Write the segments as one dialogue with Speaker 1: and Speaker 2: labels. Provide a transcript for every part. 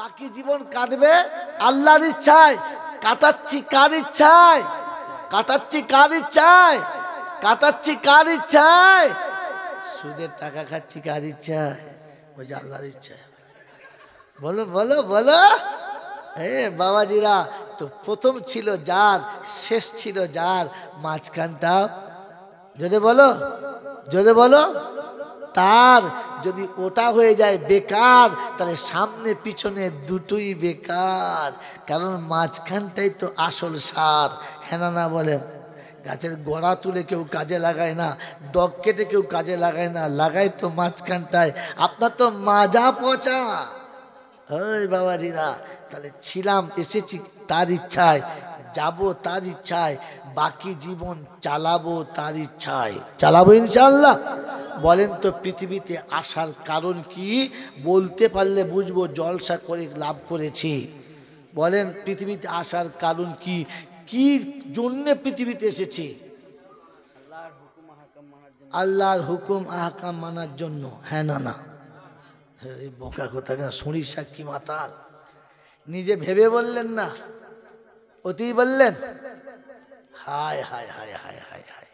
Speaker 1: বাকি জীবন কাটবে আল্লাহর ইচ্ছায় কাটাচ্ছি কার ইচ্ছায় কাটাচ্ছি কার ইচ্ছায় কাটাচ্ছি কার ইচ্ছায় সুদের টাকা খাচ্ছি কার ইচ্ছায় বলছে আল্লাহর ইচ্ছায় বলো বলো বলো হ্যাঁ বাবাজিরা তো প্রথম ছিল যার শেষ ছিল যার মাঝখানটা যদি বলো যদি বলো তার যদি ওটা হয়ে যায় বেকার তাহলে সামনে পিছনে দুটোই বেকার কারণ মাঝখানটাই তো আসল সার হেনানা হ্যাঁ বলেন গাছের গোড়া তুলে কেউ কাজে লাগায় না ডগ কেটে কেউ কাজে লাগায় না লাগায় তো মাঝখানটায় আপনার তো মাজা পচা ওই বাবাজিরা তাহলে ছিলাম এসেছি তার ইচ্ছায় যাব তার ইচ্ছায় বাকি জীবন চালাবো তার ইচ্ছায় চালাবো ইনশাল্লাহ বলেন তো পৃথিবীতে আসার কারণ কি বলতে পারলে বুঝবো জলসা করে লাভ করেছি বলেন পৃথিবীতে আসার কারণ কি কি জন্যে পৃথিবীতে এসেছি আল্লাহর হুকুম আহকাম মানার জন্য হ্যাঁ না না বোকা কোথাকার শুনি সাক্ষী মাতাল নিজে ভেবে বললেন না অতি বললেন হায় হায় হায় হায় হায় হায়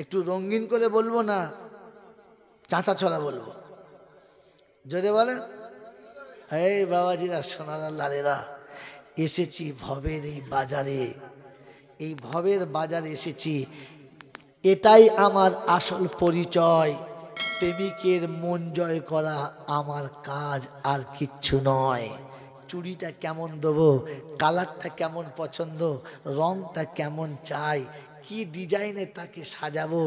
Speaker 1: একটু রঙিন করে বলবো না চাঁচা ছড়া বলবো যদি বলেন এই বাবাজিরা সোনার লালেরা এসেছি ভবের এই বাজারে এই ভবের বাজারে এসেছি এটাই আমার আসল পরিচয় প্রেমিকের মন জয় করা আমার কাজ আর কিচ্ছু নয় চুড়িটা কেমন দেবো কালারটা কেমন পছন্দ রংটা কেমন চাই কি ডিজাইনে তাকে সাজাবো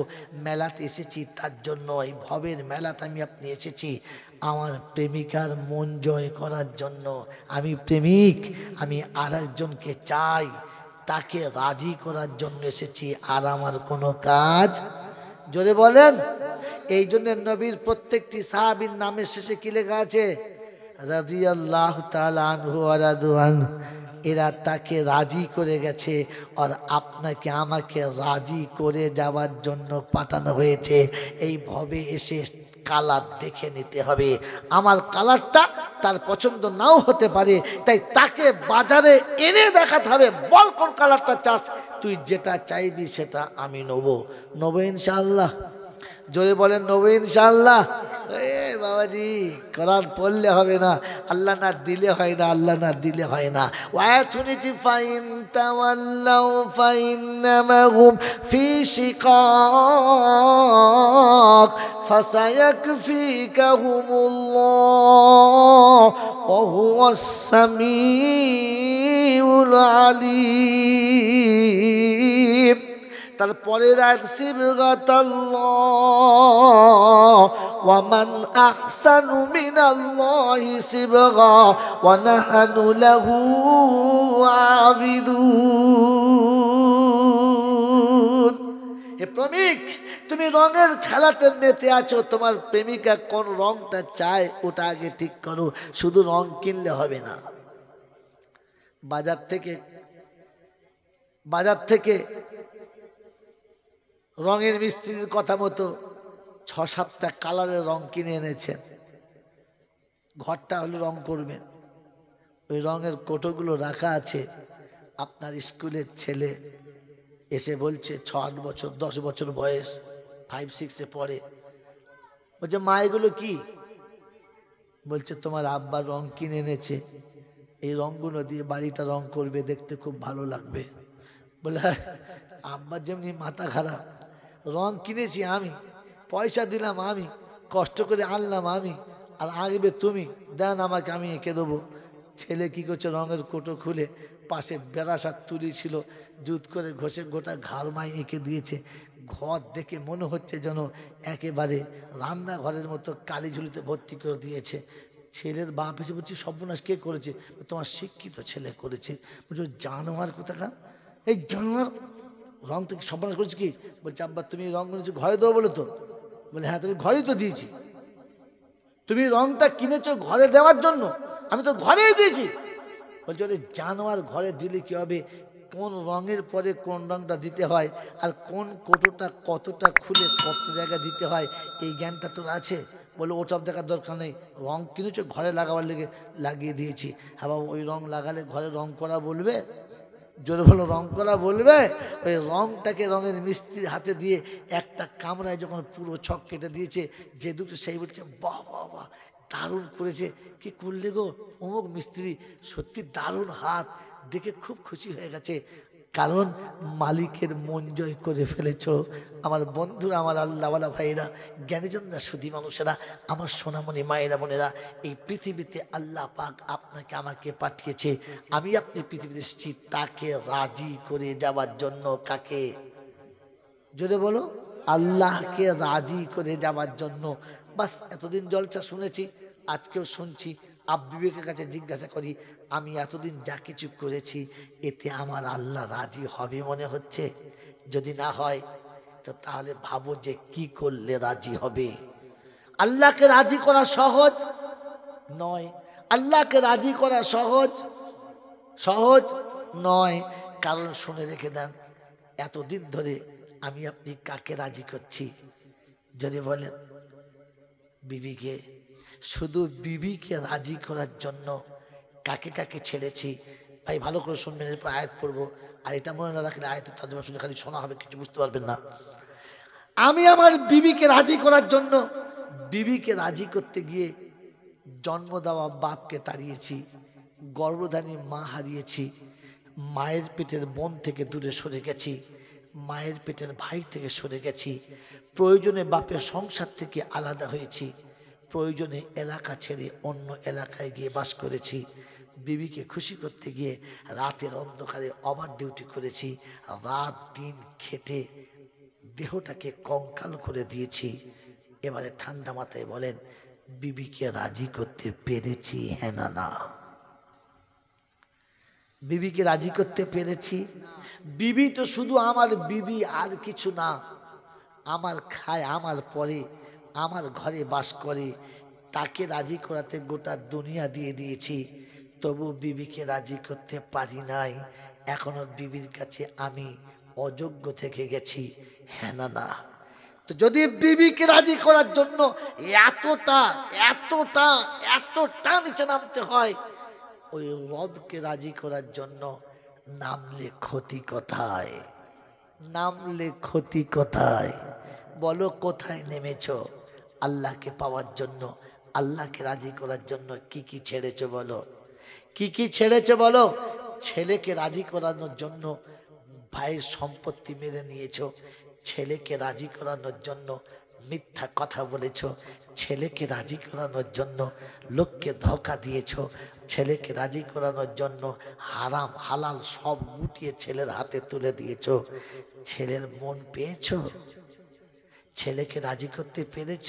Speaker 1: মেলাতে এসেছি তার জন্য এই ভবের মেলাতে আমি আপনি এসেছি আমার প্রেমিকার মন জয় করার জন্য আমি প্রেমিক আমি আর একজনকে চাই তাকে রাজি করার জন্য এসেছি আর আমার কোনো কাজ জোরে বলেন এই জন্য নবীর প্রত্যেকটি সাহাবির নামের শেষে কি লেখা আছে রাজিয়াল্লাহ তালু আরাদুয়ান এরা তাকে রাজি করে গেছে আর আপনাকে আমাকে রাজি করে যাওয়ার জন্য পাঠানো হয়েছে এই ভবে এসে কালার দেখে নিতে হবে আমার কালারটা তার পছন্দ নাও হতে পারে তাই তাকে বাজারে এনে দেখাতে হবে বল কোন কালারটা চাস তুই যেটা চাইবি সেটা আমি নব নব ইনশাল্লাহ জোরে বলেন নব ইনশাল্লাহ এ বাবাজি কোরআন পড়লে হবে না আল্লাহ না দিলে হয় না আল্লাহ না দিলে হয় না ওয়ায়াত শুনেছি ফাইন তাওয়াল্লাউ ফাইন্নামাহুম ফি শিকাক ফাসায়াকফিকাহুমুল্লাহ الله وهو السميع العليم তারপরের আয়াত সিবগাতাল্লাহ ওয়া মান আহসানু মিনাল্লাহি সিবগা ওয়া নাহানু লাহু আবিদুন হে প্রমিক তুমি রঙের খেলাতে মেতে আছো তোমার প্রেমিকা কোন রংটা চায় ওটা আগে ঠিক করো শুধু রং কিনলে হবে না বাজার থেকে বাজার থেকে রঙের মিস্ত্রির কথা মতো ছ সাতটা কালারের রং কিনে এনেছেন ঘরটা হলো রং করবেন ওই রঙের কোটোগুলো রাখা আছে আপনার স্কুলের ছেলে এসে বলছে ছ আট বছর দশ বছর বয়স ফাইভ সিক্সে পড়ে বলছে মা এগুলো কি বলছে তোমার আব্বার রং কিনে এনেছে এই রঙগুলো দিয়ে বাড়িটা রং করবে দেখতে খুব ভালো লাগবে বলে আব্বার যেমনি মাথা খারাপ রং কিনেছি আমি পয়সা দিলাম আমি কষ্ট করে আনলাম আমি আর আঁকবে তুমি দেন আমাকে আমি এঁকে দেবো ছেলে কি করছে রঙের কোটো খুলে পাশে বেড়াসার তুলি ছিল জুত করে ঘষে গোটা ঘাড়মায় এঁকে দিয়েছে ঘর দেখে মনে হচ্ছে যেন একেবারে রান্নাঘরের মতো কালি ঝুলিতে ভর্তি করে দিয়েছে ছেলের বাপ এসে বলছি সর্বনাশ কে করেছে তোমার শিক্ষিত ছেলে করেছে বলছো জানোয়ার কোথাকার এই জানোয়ার রং থেকে সম্পন্ন করেছি কি বলছে আব্বা তুমি রং করেছি ঘরে দেবো বলে তো বলে হ্যাঁ তুমি ঘরেই তো দিয়েছি তুমি রংটা কিনেছো ঘরে দেওয়ার জন্য আমি তো ঘরেই দিয়েছি বলছি বলে জানোয়ার ঘরে দিলে কী হবে কোন রঙের পরে কোন রঙটা দিতে হয় আর কোন কোটোটা কতটা খুলে কত জায়গা দিতে হয় এই জ্ঞানটা তোর আছে বলে সব দেখার দরকার নেই রং কিনেছো ঘরে লাগাবার লেগে লাগিয়ে দিয়েছি হ্যাঁ বাবু ওই রং লাগালে ঘরে রং করা বলবে জোরে বলো রং করা বলবে ওই রংটাকে রঙের মিস্ত্রির হাতে দিয়ে একটা কামরায় যখন পুরো ছক কেটে দিয়েছে যে দুটো সেই বলছে বাহ বাহ বাহ দারুণ করেছে কি করলে গো অমুক মিস্ত্রি সত্যি দারুণ হাত দেখে খুব খুশি হয়ে গেছে কারণ মালিকের মন জয় করে ফেলেছ আমার বন্ধুরা আমার আল্লাহওয়ালা ভাইয়েরা জ্ঞানীজনরা সুধী মানুষেরা আমার সোনামণি মায়েরা বোনেরা এই পৃথিবীতে আল্লাহ পাক আপনাকে আমাকে পাঠিয়েছে আমি আপনি পৃথিবীতে এসেছি তাকে রাজি করে যাওয়ার জন্য কাকে জোরে বলো আল্লাহকে রাজি করে যাওয়ার জন্য বাস এতদিন জলসা শুনেছি আজকেও শুনছি আব বিবেকের কাছে জিজ্ঞাসা করি আমি এতদিন যা কিছু করেছি এতে আমার আল্লাহ রাজি হবে মনে হচ্ছে যদি না হয় তো তাহলে ভাবো যে কি করলে রাজি হবে আল্লাহকে রাজি করা সহজ নয় আল্লাহকে রাজি করা সহজ সহজ নয় কারণ শুনে রেখে দেন এতদিন ধরে আমি আপনি কাকে রাজি করছি যদি বলেন বিবিকে শুধু বিবিকে রাজি করার জন্য কাকে কাকে ছেড়েছি ভাই ভালো করে শুনবেন এরপর আয়াত পড়বো আর এটা মনে না রাখলে আয়াতের তাজমা শুনে খালি শোনা হবে কিছু বুঝতে পারবেন না আমি আমার বিবিকে রাজি করার জন্য বিবিকে রাজি করতে গিয়ে জন্ম দেওয়া বাপকে তাড়িয়েছি গর্ভধানী মা হারিয়েছি মায়ের পেটের বোন থেকে দূরে সরে গেছি মায়ের পেটের ভাই থেকে সরে গেছি প্রয়োজনে বাপের সংসার থেকে আলাদা হয়েছি প্রয়োজনে এলাকা ছেড়ে অন্য এলাকায় গিয়ে বাস করেছি বিবিকে খুশি করতে গিয়ে রাতের অন্ধকারে ওভার ডিউটি করেছি রাত দিন খেটে দেহটাকে কঙ্কাল করে দিয়েছি এবারে ঠান্ডা মাথায় বলেন বিবিকে রাজি করতে পেরেছি হ্যাঁ না না বিবিকে রাজি করতে পেরেছি বিবি তো শুধু আমার বিবি আর কিছু না আমার খায় আমার পরে আমার ঘরে বাস করে তাকে রাজি করাতে গোটা দুনিয়া দিয়ে দিয়েছি তবু বিবিকে রাজি করতে পারি নাই এখনও বিবির কাছে আমি অযোগ্য থেকে গেছি হ্যাঁ না না তো যদি বিবিকে রাজি করার জন্য এতটা এতটা এতটা নিচে নামতে হয় ওই রবকে রাজি করার জন্য নামলে ক্ষতি কোথায় নামলে ক্ষতি কোথায় বলো কোথায় নেমেছো আল্লাহকে পাওয়ার জন্য আল্লাহকে রাজি করার জন্য কি কি ছেড়েছো বলো কি কি ছেড়েছো বলো ছেলেকে রাজি করানোর জন্য ভাইয়ের সম্পত্তি মেরে নিয়েছো ছেলেকে রাজি করানোর জন্য মিথ্যা কথা বলেছো ছেলেকে রাজি করানোর জন্য লোককে ধোকা দিয়েছ ছেলেকে রাজি করানোর জন্য হারাম হালাল সব গুটিয়ে ছেলের হাতে তুলে দিয়েছো ছেলের মন পেয়েছো ছেলেকে রাজি করতে পেরেছ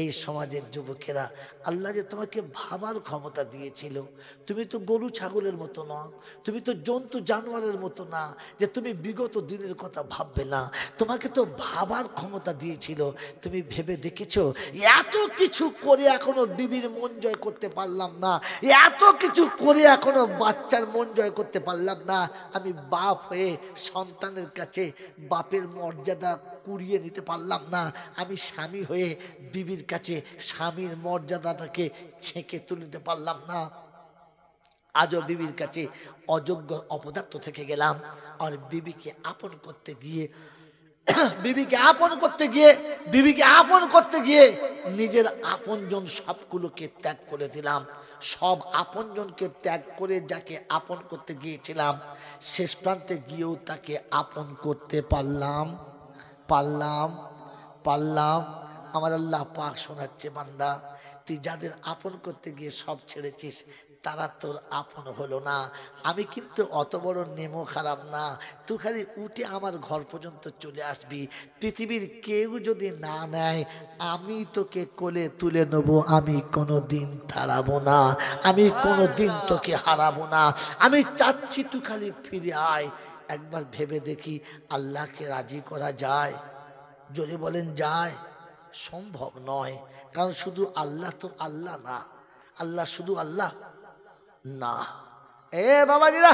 Speaker 1: এই সমাজের যুবকেরা আল্লাহ যে তোমাকে ভাবার ক্ষমতা দিয়েছিল তুমি তো গরু ছাগলের মতো না তুমি তো জন্তু জানোয়ারের মতো না যে তুমি বিগত দিনের কথা ভাববে না তোমাকে তো ভাবার ক্ষমতা দিয়েছিল তুমি ভেবে দেখেছ এত কিছু করে এখনো বিবির মন জয় করতে পারলাম না এত কিছু করে এখনো বাচ্চার মন জয় করতে পারলাম না আমি বাপ হয়ে সন্তানের কাছে বাপের মর্যাদা কুড়িয়ে নিতে পারলাম না আমি স্বামী হয়ে বিবির কাছে স্বামীর মর্যাদাটাকে ছেঁকে তুলতে পারলাম না আজও বিবির কাছে অযোগ্য অপদার্থ থেকে গেলাম আর বিবিকে আপন করতে গিয়ে বিবিকে আপন করতে গিয়ে বিবিকে আপন করতে গিয়ে নিজের আপনজন সবগুলোকে ত্যাগ করে দিলাম সব আপনজনকে ত্যাগ করে যাকে আপন করতে গিয়েছিলাম শেষ প্রান্তে গিয়েও তাকে আপন করতে পারলাম পারলাম পারলাম আমার আল্লাহ পাক শোনাচ্ছে বান্দা তুই যাদের আপন করতে গিয়ে সব ছেড়েছিস তারা তোর আপন হলো না আমি কিন্তু অত বড় নেমো খারাপ না তুই খালি উঠে আমার ঘর পর্যন্ত চলে আসবি পৃথিবীর কেউ যদি না নেয় আমি তোকে কোলে তুলে নেব আমি কোনো দিন তাড়াবো না আমি কোনো দিন তোকে হারাবো না আমি চাচ্ছি তুই খালি ফিরে আয় একবার ভেবে দেখি আল্লাহকে রাজি করা যায় যদি বলেন যায় সম্ভব নয় কারণ শুধু আল্লাহ তো আল্লাহ না আল্লাহ শুধু আল্লাহ না এ বাবা জিরা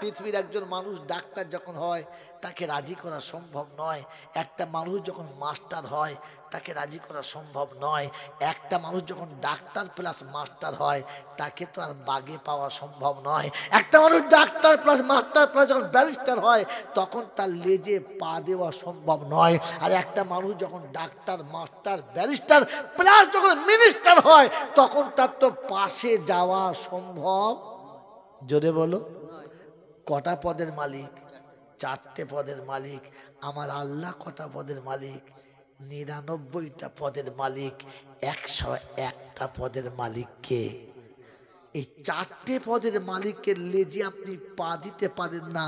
Speaker 1: পৃথিবীর একজন মানুষ ডাক্তার যখন হয় তাকে রাজি করা সম্ভব নয় একটা মানুষ যখন মাস্টার হয় তাকে রাজি করা সম্ভব নয় একটা মানুষ যখন ডাক্তার প্লাস মাস্টার হয় তাকে তো আর বাগে পাওয়া সম্ভব নয় একটা মানুষ ডাক্তার প্লাস মাস্টার প্লাস যখন ব্যারিস্টার হয় তখন তার লেজে পা দেওয়া সম্ভব নয় আর একটা মানুষ যখন ডাক্তার মাস্টার ব্যারিস্টার প্লাস যখন মিনিস্টার হয় তখন তার তো পাশে যাওয়া সম্ভব জোরে বলো কটা পদের মালিক চারটে পদের মালিক আমার আল্লাহ কটা পদের মালিক নিরানব্বইটা পদের মালিক একশো একটা পদের মালিককে এই চারটে পদের মালিকের লেজে আপনি পা দিতে পারেন না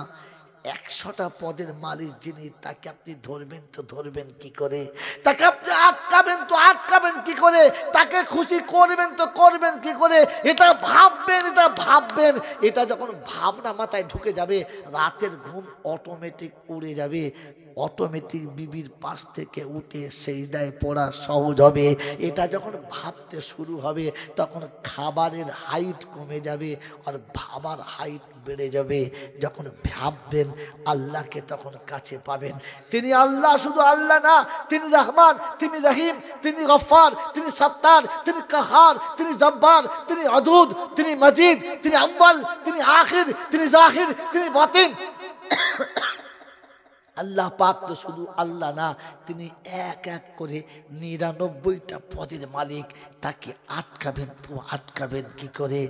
Speaker 1: একশোটা পদের মালিক যিনি তাকে আপনি ধরবেন তো ধরবেন কি করে তাকে আপনি আটকাবেন তো আটকাবেন কি করে তাকে খুশি করবেন তো করবেন কি করে এটা ভাববেন এটা ভাববেন এটা যখন ভাবনা মাথায় ঢুকে যাবে রাতের ঘুম অটোমেটিক উড়ে যাবে অটোমেটিক বিবির পাশ থেকে উঠে সেই দায় পড়া সহজ হবে এটা যখন ভাবতে শুরু হবে তখন খাবারের হাইট কমে যাবে আর ভাবার হাইট বেড়ে যাবে যখন ভাববেন আল্লাহকে তখন কাছে পাবেন তিনি আল্লাহ শুধু আল্লাহ না তিনি রহমান তিনি রহিম তিনি গফার তিনি সত্তার তিনি কাহার তিনি জব্বার তিনি অদুদ তিনি মজিদ তিনি আব্বাল তিনি আখির তিনি জাহির তিনি বাতিন আল্লাহ পাক তো শুধু আল্লাহ না তিনি এক এক করে নিরানব্বইটা পদের মালিক তাকে আটকাবেন তো আটকাবেন কি করে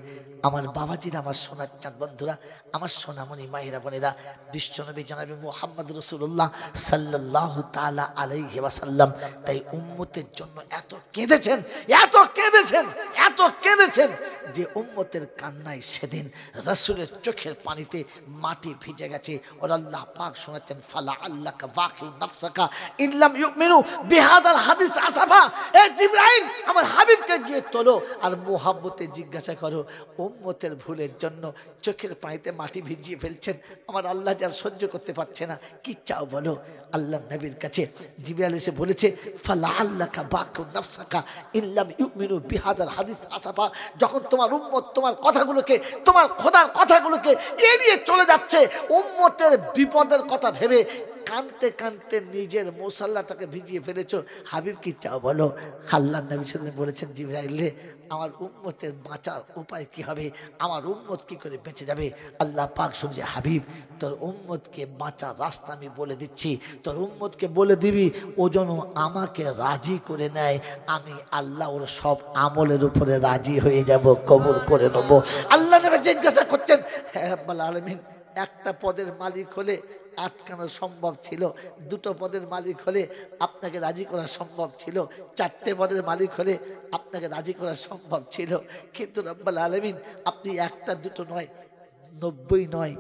Speaker 1: আমার বাবাজির আমার সোনার চান বন্ধুরা আমার সোনামণি মাহিরা বোনেরা বিশ্বনবী জনাবি মোহাম্মদ রসুল্লাহ সাল্লাহ তালা আলাইহি ওয়াসাল্লাম তাই উম্মতের জন্য এত কেঁদেছেন এত কেঁদেছেন এত কেঁদেছেন যে উম্মতের কান্নায় সেদিন রসুলের চোখের পানিতে মাটি ভিজে গেছে ওর আল্লাহ পাক শোনাচ্ছেন ফালা আল্লাহ বাকি নাফসাকা ইল্লাম ইউকমিনু বেহাদার হাদিস আসাফা এ জিব্রাহিম আমার হাবিবকে গিয়ে তোলো আর মোহাব্বতে জিজ্ঞাসা করো ও উম্মতের ভুলের জন্য চোখের পানিতে মাটি ভিজিয়ে ফেলছেন আমার আল্লাহ যার সহ্য করতে পারছে না কি চাও বলো আল্লাহ নবীর কাছে জিবিয়াল এসে বলেছে ফালা আল্লাহা বাকু নফসাকা ইল্লাম ইউমিনু বিহাদার হাদিস আসাফা যখন তোমার উম্মত তোমার কথাগুলোকে তোমার খোদার কথাগুলোকে এড়িয়ে চলে যাচ্ছে উম্মতের বিপদের কথা ভেবে কানতে কানতে নিজের মশাল্লাটাকে ভিজিয়ে ফেলেছ হাবিব কি চাও বলো আল্লাহ নবী সাল্লাম বলেছেন জিব্রাইলে আমার উম্মতের বাঁচার উপায় কি হবে আমার উম্মত কি করে বেঁচে যাবে আল্লাহ পাক শুনছে হাবিব তোর উম্মতকে বাঁচার রাস্তা আমি বলে দিচ্ছি তোর উম্মতকে বলে দিবি ও যেন আমাকে রাজি করে নেয় আমি আল্লাহ ওর সব আমলের উপরে রাজি হয়ে যাব কবর করে নেবো আল্লাহ নেবে জিজ্ঞাসা করছেন হ্যাঁ আলমিন একটা পদের মালিক হলে আটকানো সম্ভব ছিল দুটো পদের মালিক হলে আপনাকে রাজি করা সম্ভব ছিল চারটে পদের মালিক হলে আপনাকে রাজি করা সম্ভব ছিল কিন্তু রব্বাল আলমিন আপনি একটা দুটো নয় নব্বই নয়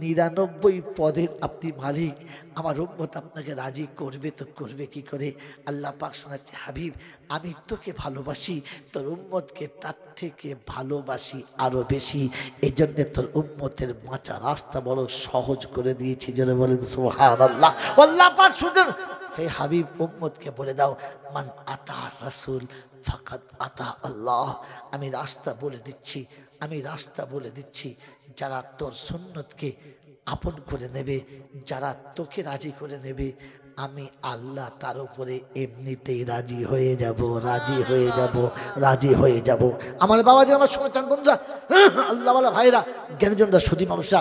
Speaker 1: নিরানব্বই পদের আপনি মালিক আমার উম্মত আপনাকে রাজি করবে তো করবে কি করে আল্লাহ পাক শোনাচ্ছে হাবিব আমি তোকে ভালোবাসি তোর উম্মতকে তার থেকে ভালোবাসি আরও বেশি এই জন্যে তোর উম্মতের বাঁচা রাস্তা বড় সহজ করে দিয়েছি যেন বলেন সোহান আল্লাহ আল্লাহ পাক শুনেন হে হাবিব উম্মতকে বলে দাও মান আতা রাসুল ফাকাত আতা আল্লাহ আমি রাস্তা বলে দিচ্ছি আমি রাস্তা বলে দিচ্ছি যারা তোর সুন্নতকে আপন করে নেবে যারা তোকে রাজি করে নেবে আমি আল্লাহ তার উপরে এমনিতেই রাজি হয়ে যাব রাজি হয়ে যাব রাজি হয়ে যাব আমার বাবা যে আমার সময় চান বন্ধুরা হ্যাঁ, হ্যাঁ, আল্লাহওয়ালা ভাইরা জ্ঞানজনরা সুদী মানুষরা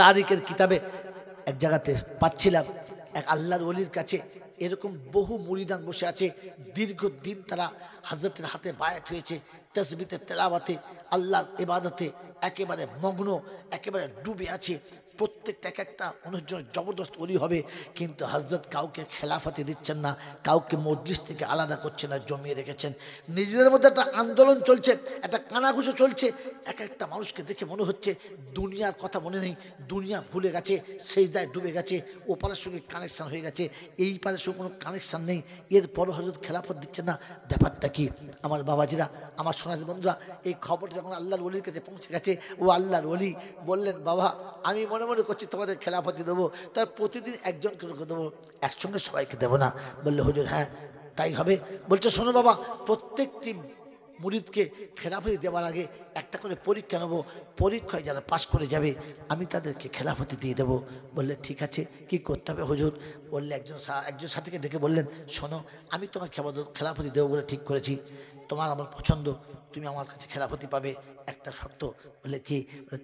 Speaker 1: তারিখের কিতাবে এক জায়গাতে পাচ্ছিলাম এক আল্লাহর অলির কাছে এরকম বহু মুড়িদান বসে আছে দীর্ঘদিন তারা হাজরতের হাতে বায়াত হয়েছে তসবিতে তেলাবাতে আল্লাহর এবাদতে একেবারে মগ্ন একেবারে ডুবে আছে প্রত্যেকটা এক একটা অনুষ্ঠান জবরদস্ত অলি হবে কিন্তু হজরত কাউকে খেলাফাতে দিচ্ছেন না কাউকে মজলিস থেকে আলাদা করছে না জমিয়ে রেখেছেন নিজেদের মধ্যে একটা আন্দোলন চলছে একটা কানাঘুষো চলছে এক একটা মানুষকে দেখে মনে হচ্ছে দুনিয়ার কথা মনে নেই দুনিয়া ভুলে গেছে সেই দায় ডুবে গেছে ওপারের সঙ্গে কানেকশান হয়ে গেছে এই পারের সঙ্গে কোনো কানেকশান নেই পর হজরত খেলাফত দিচ্ছেন না ব্যাপারটা কি আমার বাবাজিরা আমার সোনাজ বন্ধুরা এই খবরটা যখন আল্লাহর অলির কাছে পৌঁছে গেছে ও আল্লাহর অলি বললেন বাবা আমি মনে মনে করছি তোমাদের খেলাফতি দেবো তার প্রতিদিন একজনকে দেবো একসঙ্গে সবাইকে দেবো না বললে হুজুর হ্যাঁ তাই হবে বলছে শোনো বাবা প্রত্যেকটি মুরিদকে খেলাফতি দেওয়ার আগে একটা করে পরীক্ষা নেবো পরীক্ষায় যারা পাশ করে যাবে আমি তাদেরকে খেলাফতি দিয়ে দেবো বললে ঠিক আছে কি করতে হবে হুজুর বললে একজন একজন সাথীকে ডেকে বললেন শোনো আমি তোমার খেলাফতি দেবো বলে ঠিক করেছি তোমার আমার পছন্দ তুমি আমার কাছে খেলাফতি পাবে একটা শর্ত বলে কি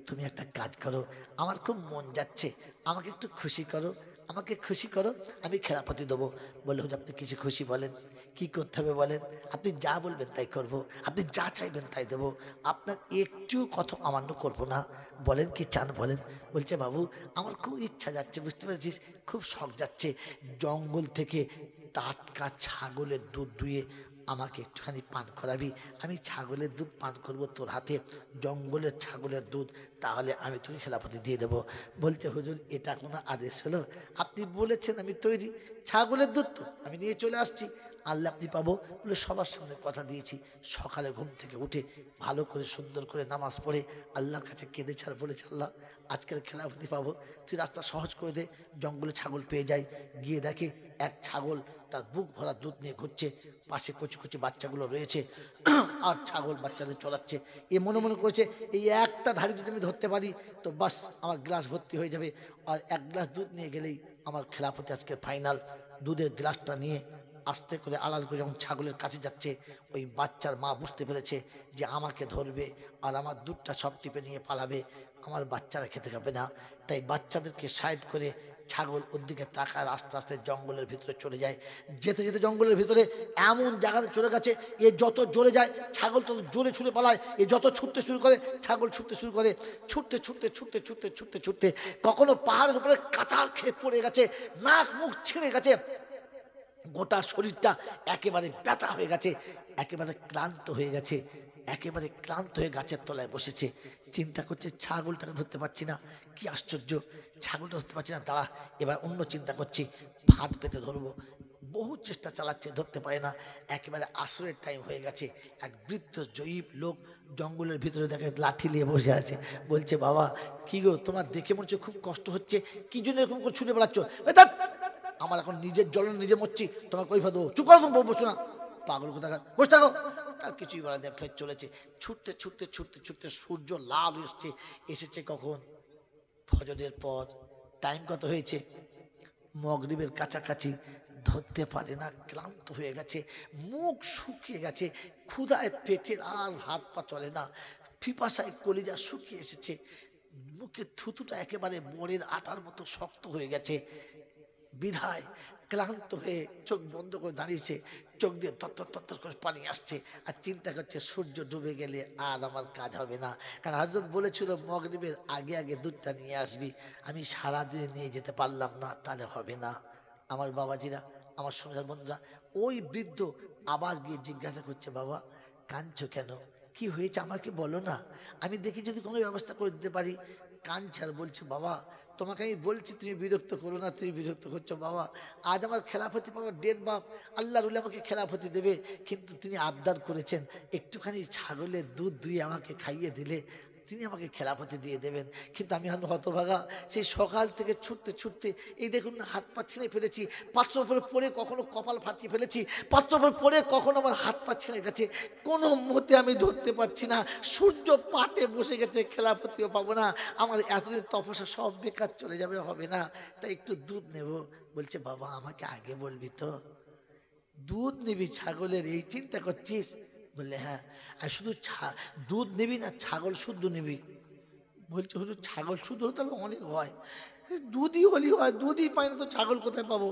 Speaker 1: তুমি একটা কাজ করো আমার খুব মন যাচ্ছে আমাকে একটু খুশি করো আমাকে খুশি করো আমি খেলাফতি দেবো বললে হুজুর আপনি কিছু খুশি বলেন কি করতে হবে বলেন আপনি যা বলবেন তাই করব। আপনি যা চাইবেন তাই দেব আপনার একটু কত অমান্য করব না বলেন কি চান বলেন বলছে বাবু আমার খুব ইচ্ছা যাচ্ছে বুঝতে পেরেছিস খুব শখ যাচ্ছে জঙ্গল থেকে টাটকা ছাগলের দুধ দুয়ে আমাকে একটুখানি পান করাবি আমি ছাগলের দুধ পান করব তোর হাতে জঙ্গলের ছাগলের দুধ তাহলে আমি তুই খেলাপতি দিয়ে দেবো বলছে হুজুর এটা কোনো আদেশ হলো আপনি বলেছেন আমি তৈরি ছাগলের দুধ তো আমি নিয়ে চলে আসছি আল্লাহ আপনি পাবো বলে সবার সামনে কথা দিয়েছি সকালে ঘুম থেকে উঠে ভালো করে সুন্দর করে নামাজ পড়ে আল্লাহর কাছে কেঁদে ছাড় বলেছে আল্লাহ আজকের খেলাফতি পাবো তুই রাস্তা সহজ করে দে জঙ্গলে ছাগল পেয়ে যায় গিয়ে দেখে এক ছাগল তার বুক ভরা দুধ নিয়ে ঘুরছে পাশে কচি কচি বাচ্চাগুলো রয়েছে আর ছাগল বাচ্চাদের চড়াচ্ছে এ মনে মনে করেছে এই একটা ধারে যদি আমি ধরতে পারি তো বাস আমার গ্লাস ভর্তি হয়ে যাবে আর এক গ্লাস দুধ নিয়ে গেলেই আমার খেলাফতি আজকের ফাইনাল দুধের গ্লাসটা নিয়ে আস্তে করে আলাদ করে যখন ছাগলের কাছে যাচ্ছে ওই বাচ্চার মা বুঝতে পেরেছে যে আমাকে ধরবে আর আমার দুধটা সব টিপে নিয়ে পালাবে আমার বাচ্চারা খেতে খাবে না তাই বাচ্চাদেরকে সাইড করে ছাগল ওর দিকে তাকায় আস্তে আস্তে জঙ্গলের ভিতরে চলে যায় যেতে যেতে জঙ্গলের ভিতরে এমন জায়গাতে চলে গেছে এ যত জোরে যায় ছাগল তত জোরে ছুটে পালায় এ যত ছুটতে শুরু করে ছাগল ছুটতে শুরু করে ছুটতে ছুটতে ছুটতে ছুটতে ছুটতে ছুটতে কখনো পাহাড়ের উপরে কাঁচার খেয়ে পড়ে গেছে নাক মুখ ছিঁড়ে গেছে গোটা শরীরটা একেবারে ব্যথা হয়ে গেছে একেবারে ক্লান্ত হয়ে গেছে একেবারে ক্লান্ত হয়ে গাছের তলায় বসেছে চিন্তা করছে ছাগলটাকে ধরতে পারছি না কি আশ্চর্য ছাগলটা ধরতে পারছি না তারা এবার অন্য চিন্তা করছি ভাত পেতে ধরবো বহু চেষ্টা চালাচ্ছে ধরতে পারে না একেবারে আশ্রয়ের টাইম হয়ে গেছে এক বৃদ্ধ জৈব লোক জঙ্গলের ভিতরে দেখে লাঠি নিয়ে বসে আছে বলছে বাবা কী গো তোমার দেখে মনে হচ্ছে খুব কষ্ট হচ্ছে কী জন্য এরকম করে ছুটে বেড়াচ্ছ আমার এখন নিজের জল নিজে মরছি তোমাকে কই দেবো চুপ করো তুমি বসো না পাগল কোথাকার বসে থাকো তা কিছুই বলা যায় ফের চলেছে ছুটতে ছুটতে ছুটতে ছুটতে সূর্য লাল এসছে এসেছে কখন ফজরের পর টাইম কত হয়েছে মগরিবের কাছাকাছি ধরতে পারে না ক্লান্ত হয়ে গেছে মুখ শুকিয়ে গেছে ক্ষুধায় পেটের আর হাত পা চলে না পিপাসায় কলিজা শুকিয়ে এসেছে মুখে থুতুটা একেবারে মরের আটার মতো শক্ত হয়ে গেছে বিধায় ক্লান্ত হয়ে চোখ বন্ধ করে দাঁড়িয়েছে চোখ দিয়ে তত্ত তত্তর করে পানি আসছে আর চিন্তা করছে সূর্য ডুবে গেলে আর আমার কাজ হবে না কারণ হাজরত বলেছিল মগরীবের আগে আগে দুধটা নিয়ে আসবি আমি সারাদিন নিয়ে যেতে পারলাম না তাহলে হবে না আমার বাবাজিরা আমার সন্ধ্যার বন্ধুরা ওই বৃদ্ধ আবার গিয়ে জিজ্ঞাসা করছে বাবা কাঁদছো কেন কি হয়েছে আমাকে বলো না আমি দেখি যদি কোনো ব্যবস্থা করে দিতে পারি কাঁদছে আর বলছে বাবা তোমাকে আমি বলছি তুমি বিরক্ত করো না তুমি বিরক্ত করছো বাবা আজ আমার খেলাফতি পাওয়ার ডেট বাপ আল্লাহ রুল আমাকে খেলাফতি দেবে কিন্তু তিনি আবদার করেছেন একটুখানি ছাগলের দুধ দুই আমাকে খাইয়ে দিলে তিনি আমাকে খেলাফতে দিয়ে দেবেন কিন্তু আমি এখন হতভাগা সেই সকাল থেকে ছুটতে ছুটতে এই দেখুন না হাত পা ছিঁড়ে ফেলেছি পাত্র উপরে পড়ে কখনো কপাল ফাটিয়ে ফেলেছি পাত্র উপর পরে কখনো আমার হাত পা ছিঁড়ে গেছে কোনো মতে আমি ধরতে পারছি না সূর্য পাটে বসে গেছে খেলাফতিও পাবো না আমার এতদিন তপস্যা সব বেকার চলে যাবে হবে না তাই একটু দুধ নেব বলছে বাবা আমাকে আগে বলবি তো দুধ নিবি ছাগলের এই চিন্তা করছিস বললে হ্যাঁ আর শুধু দুধ নিবি না ছাগল শুদ্ধ নিবি বলছে হুজুর ছাগল শুদ্ধ তাহলে অনেক হয় দুধই হলি হয় দুধই পাই না তো ছাগল কোথায় পাবো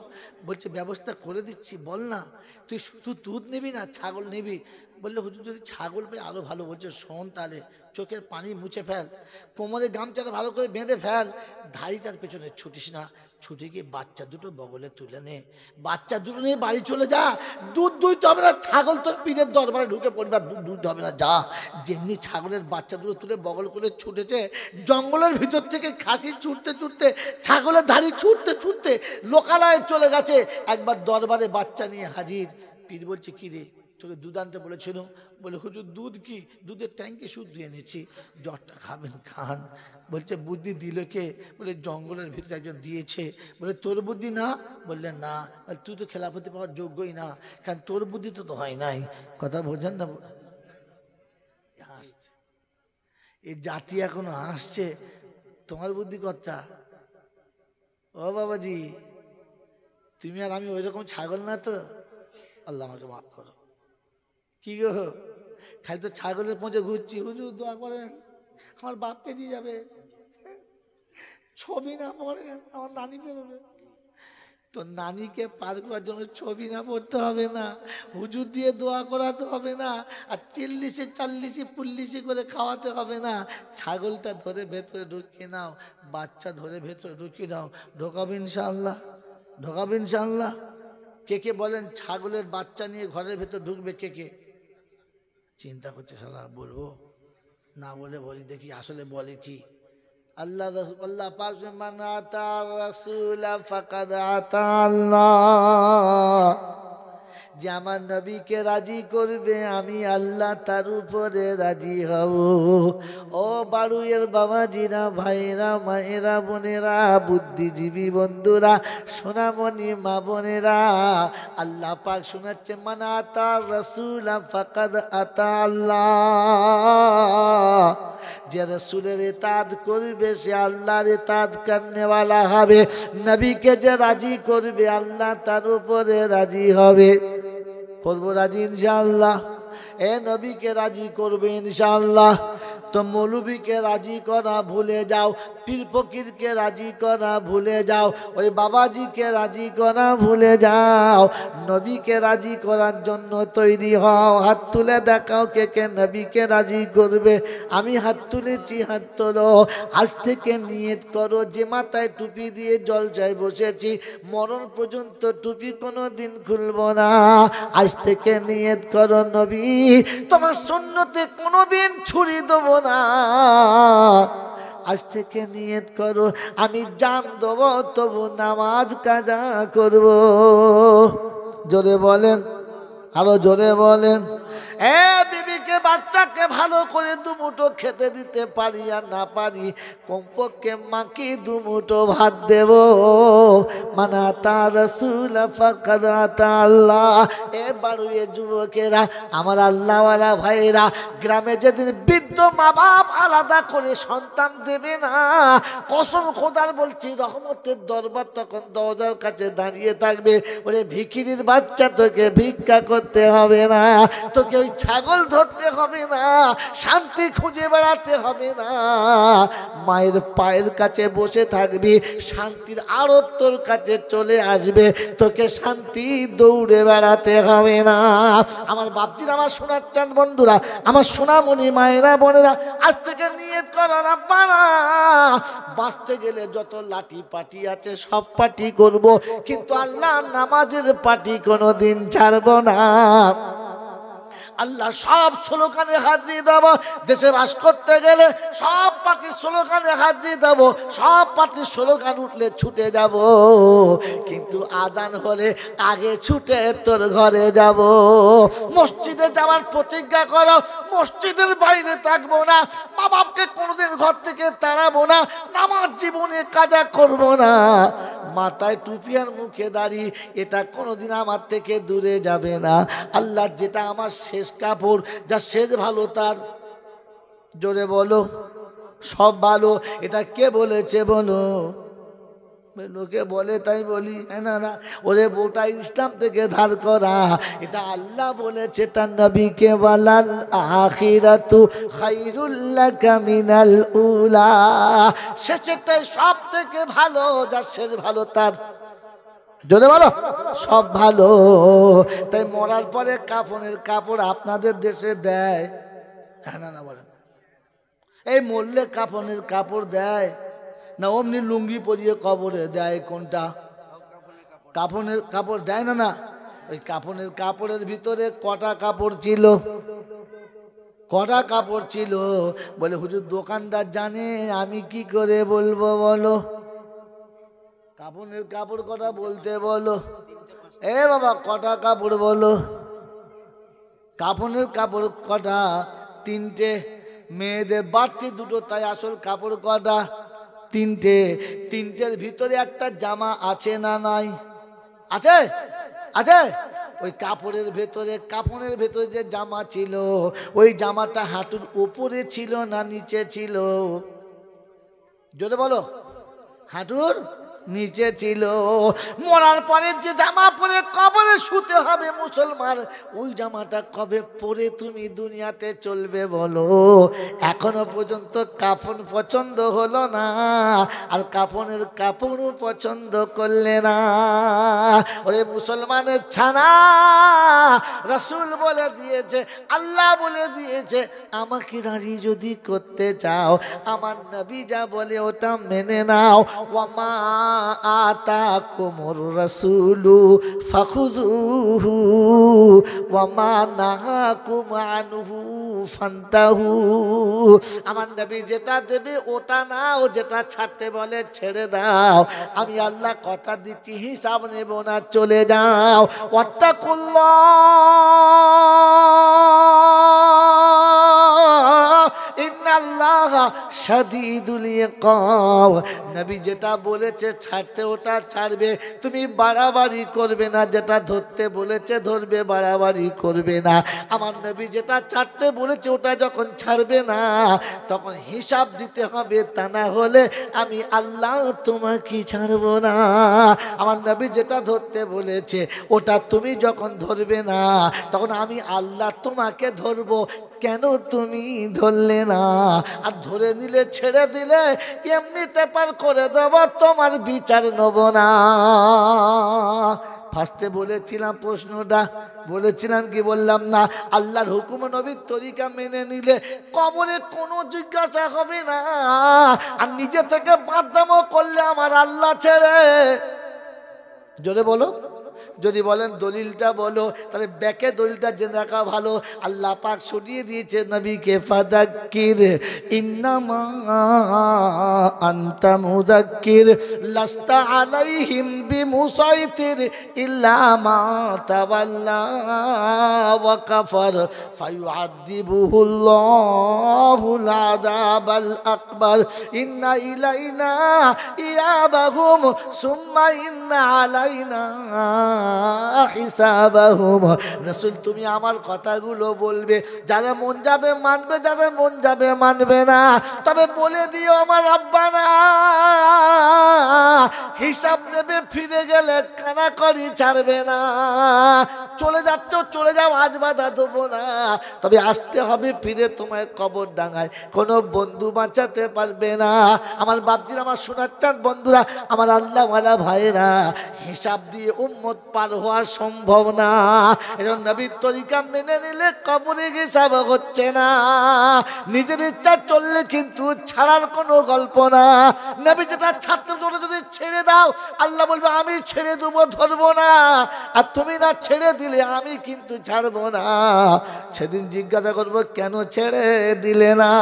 Speaker 1: বলছে ব্যবস্থা করে দিচ্ছি বল না তুই শুধু দুধ নিবি না ছাগল নিবি বললে হুজুর যদি ছাগল পেয়ে আরো ভালো বলছে শোন তাহলে চোখের পানি মুছে ফেল কোমরের গামছাটা ভালো করে বেঁধে ফেল ধাড়িটার পেছনে ছুটিস না ছুটি গিয়ে বাচ্চা দুটো বগলে তুলে নে বাচ্চা দুটো নিয়ে বাড়ি চলে যা দুধ দুই তো হবে না ছাগল তোর পীরের দরবারে ঢুকে পড়বে দুধ দুধ হবে না যা যেমনি ছাগলের বাচ্চা দুটো তুলে বগল করে ছুটেছে জঙ্গলের ভিতর থেকে খাসি ছুটতে ছুটতে ছাগলের ধাড়ি ছুটতে ছুটতে লোকালয়ে চলে গেছে একবার দরবারে বাচ্চা নিয়ে হাজির পীর বলছে কী রে তোকে দুধ আনতে বলেছিল বলে হুজুর দুধ কি দুধের ট্যাঙ্কে দিয়ে নিয়েছি জ্বরটা খাবেন খান বলছে বুদ্ধি দিল কে বলে জঙ্গলের ভিতরে একজন দিয়েছে বলে তোর বুদ্ধি না বললে না তুই তো খেলাফতি পাওয়ার যোগ্যই না কারণ তোর বুদ্ধি তো তো হয় নাই কথা বোঝেন না হাসছে এই জাতি এখনো হাসছে তোমার বুদ্ধি কর্তা ও বাবাজি তুমি আর আমি ওই রকম ছাগল না তো আল্লাহ আমাকে মাফ করো কি গো খালি তো ছাগলের পৌঁছে ঘুরছি হুজুর দোয়া করেন আমার বাপ পেরিয়ে যাবে ছবি না পড়ে আমার নানি বেরোবে তো নানিকে পার করার জন্য ছবি না পড়তে হবে না হুজুর দিয়ে দোয়া করাতে হবে না আর চল্লিশে চল্লিশে পুল্লিশে করে খাওয়াতে হবে না ছাগলটা ধরে ভেতরে ঢুকিয়ে নাও বাচ্চা ধরে ভেতরে ঢুকিয়ে নাও ঢোকাবে ইনশাল্লাহ ঢোকাবে ইনশাল্লাহ কে কে বলেন ছাগলের বাচ্চা নিয়ে ঘরের ভেতর ঢুকবে কে কে চিন্তা করছে সালা বলবো না বলে বলি দেখি আসলে বলে কি আল্লাহ আল্লাহ যে আমার নবীকে রাজি করবে আমি আল্লাহ তার উপরে রাজি হব ও বারুয়ের বাবাজিরা ভাইরা মায়েরা বোনেরা বুদ্ধিজীবী বন্ধুরা সোনামণি মা বোনেরা আল্লাহ পাক শোনাচ্ছে মানা আতা রসুল ফাকাদ আতা আল্লাহ যে রসুলের এতাদ করবে সে আল্লাহর তাদ কান্নেওয়ালা হবে নবীকে যে রাজি করবে আল্লাহ তার উপরে রাজি হবে করবো রাজি ইনশাল্লাহ এ নবীকে রাজি করবে ইনশাল্লাহ তো মৌলবীকে রাজি করা ভুলে যাও পীর ফকিরকে রাজি করা ভুলে যাও ওই বাবাজিকে রাজি করা ভুলে যাও নবীকে রাজি করার জন্য তৈরি হও হাত তুলে দেখাও কে কে নবীকে রাজি করবে আমি হাত তুলেছি হাত তোলো আজ থেকে নিয়ত করো যে মাথায় টুপি দিয়ে জল জলজায় বসেছি মরণ পর্যন্ত টুপি কোনো দিন খুলব না আজ থেকে নিয়ত করো নবী তোমার শূন্যতে কোনো দিন ছুরি দেবো না আজ থেকে নিয়ত করো আমি জান দেব তবু নামাজ কাজা করব জোরে বলেন আরো জোরে বলেন এ বিবিকে বাচ্চাকে ভালো করে দুমুটো খেতে দিতে পারি আর না পারি কমপক্ষে মাকে দুমুটো ভাত দেব মানা তার আল্লাহ এ বাড়ুয়ে যুবকেরা আমার আল্লাহওয়ালা ভাইয়েরা গ্রামে যেদিন বৃদ্ধ মা বাপ আলাদা করে সন্তান দেবে না কসম খোদার বলছি রহমতের দরবার তখন দরজার কাছে দাঁড়িয়ে থাকবে ওরে ভিকিরির বাচ্চা তোকে ভিক্ষা করতে হবে না তোকে ওই ছাগল ধরতে হবে না শান্তি খুঁজে বেড়াতে হবে না মায়ের পায়ের কাছে বসে থাকবি শান্তির আরো তোর কাছে চলে আসবে তোকে শান্তি দৌড়ে বেড়াতে হবে না আমার বাপজির আমার সোনার চান বন্ধুরা আমার সোনামণি মায়েরা বোনেরা আজ থেকে নিয়ত করা না পারা বাঁচতে গেলে যত লাঠি পাটি আছে সব পাটি করব কিন্তু আল্লাহ নামাজের পাটি কোনো দিন ছাড়ব না আল্লাহ সব স্লোকানে হাত দিয়ে দেবো দেশে বাস করতে গেলে সব পার্টির স্লোকানে হাত দিয়ে দেবো সব পার্টির স্লোকান উঠলে ছুটে যাব কিন্তু আজান হলে আগে ছুটে তোর ঘরে যাব মসজিদে যাওয়ার প্রতিজ্ঞা করো মসজিদের বাইরে থাকবো না মা বাপকে কোনোদিন ঘর থেকে তাড়াবো না নামাজ জীবনে কাজা করব না মাথায় টুপি আর মুখে দাঁড়িয়ে এটা কোনোদিন আমার থেকে দূরে যাবে না আল্লাহ যেটা আমার শেষ বালিশ কাপড় যা সেজ ভালো তার জোরে বলো সব ভালো এটা কে বলেছে বলো লোকে বলে তাই বলি হ্যাঁ না না ওরে বোটা ইসলাম থেকে ধার করা এটা আল্লাহ বলেছে তার নবীকে বলাল আখিরাতু খাইরুল্লাহ কামিনাল উলা শেষেরটাই সব থেকে ভালো যার শেষ ভালো তার যদি বলো সব ভালো তাই মরার পরে কাপড়ের কাপড় আপনাদের দেশে দেয় হ্যাঁ না না বলেন এই মরলে কাপড়ের কাপড় দেয় না অমনি লুঙ্গি পরিয়ে কবরে দেয় কোনটা কাপড়ের কাপড় দেয় না না ওই কাপড়ের কাপড়ের ভিতরে কটা কাপড় ছিল কটা কাপড় ছিল বলে হুজুর দোকানদার জানে আমি কি করে বলবো বলো কাপড়ের কাপড় কটা বলতে বলো এ বাবা কটা কাপড় বলো কাপড়ের কাপড় কটা তিনটে মেয়েদের বাড়তি দুটো তাই আসল কাপড় কটা তিনটে তিনটের ভিতরে একটা জামা আছে না নাই আছে আছে ওই কাপড়ের ভেতরে কাপড়ের ভেতরে যে জামা ছিল ওই জামাটা হাঁটুর উপরে ছিল না নিচে ছিল জোরে বলো হাঁটুর নিচে ছিল মরার পরে যে জামা পরে কবরে শুতে হবে মুসলমান ওই জামাটা কবে পরে তুমি দুনিয়াতে চলবে বলো এখনো পর্যন্ত কাফন পছন্দ হলো না আর কাফনের কাপড়ও পছন্দ করলে না ওরে মুসলমানের ছানা রসুল বলে দিয়েছে আল্লাহ বলে দিয়েছে আমাকে রাজি যদি করতে চাও আমার নবী যা বলে ওটা মেনে নাও ওমা আতাকুমুর রাসূলু ফাখুযুহু ওয়া মা নাহাকুম আনহু ফান্তাহু আমার নবী যেটা দেবে ওটা নাও যেটা ছাড়তে বলে ছেড়ে দাও আমি আল্লাহ কথা দিচ্ছি হিসাব নেব না চলে যাও ইন্নাল্লাহ দুলিয়ে কও নবী যেটা বলেছে ছাড়তে ওটা ছাড়বে তুমি বাড়াবাড়ি করবে না যেটা ধরতে বলেছে ধরবে বাড়াবাড়ি করবে না আমার নবী যেটা ছাড়তে বলেছে ওটা যখন ছাড়বে না তখন হিসাব দিতে হবে তা না হলে আমি আল্লাহ তোমাকে ছাড়ব না আমার নবী যেটা ধরতে বলেছে ওটা তুমি যখন ধরবে না তখন আমি আল্লাহ তোমাকে ধরবো কেন তুমি ধরলে না আর ধরে নিলে ছেড়ে দিলে এমনিতে পার করে দেব তোমার বিচার নেব না ফার্স্টে বলেছিলাম প্রশ্নটা বলেছিলাম কি বললাম না আল্লাহর হুকুম নবীর তরিকা মেনে নিলে কবরে কোনো জিজ্ঞাসা হবে না আর নিজে থেকে বাধ্যামো করলে আমার আল্লাহ ছেড়ে জোরে বলো যদি বলেন দলিলটা বলো তাহলে ব্যাকে দলিলটা জেনে রাখা ভালো আল্লাহ পাক সরিয়ে দিয়েছে নবীকে ফাদাক্কির ইন্নামা আন্তা মুদাক্কির লাস্তা আলাইহিম বিমুসাইতির ইল্লা মা তাওয়াল্লা ওয়া কাফার ফায়ুআদ্দিবুহুল্লাহুল আযাবাল আকবার ইন্না ইলাইনা ইয়াবাহুম সুম্মা ইন্না আলাইনা রসুল তুমি আমার কথাগুলো বলবে যারা মন যাবে মানবে যারা মন যাবে মানবে না তবে বলে দিও আমার না হিসাব দেবে ফিরে গেলে কানা করি ছাড়বে না চলে যাচ্ছ চলে যাও আজ বাধা দেবো না তবে আসতে হবে ফিরে তোমায় কবর ডাঙায় কোনো বন্ধু বাঁচাতে পারবে না আমার বাপজির আমার সোনার চাঁদ বন্ধুরা আমার আল্লাহওয়ালা ভাইরা হিসাব দিয়ে উম্মত পার হওয়া সম্ভব না এরকম নবীর তরিকা মেনে নিলে কবরে হিসাব হচ্ছে না নিজের ইচ্ছা চললে কিন্তু ছাড়ার কোনো গল্প না নবী যেটা ছাড়তে তোমরা যদি ছেড়ে দাও আল্লাহ বলবে আমি ছেড়ে দেবো ধরবো না আর তুমি না ছেড়ে দিলে আমি কিন্তু ছাড়বো না সেদিন জিজ্ঞাসা করবো কেন ছেড়ে দিলে না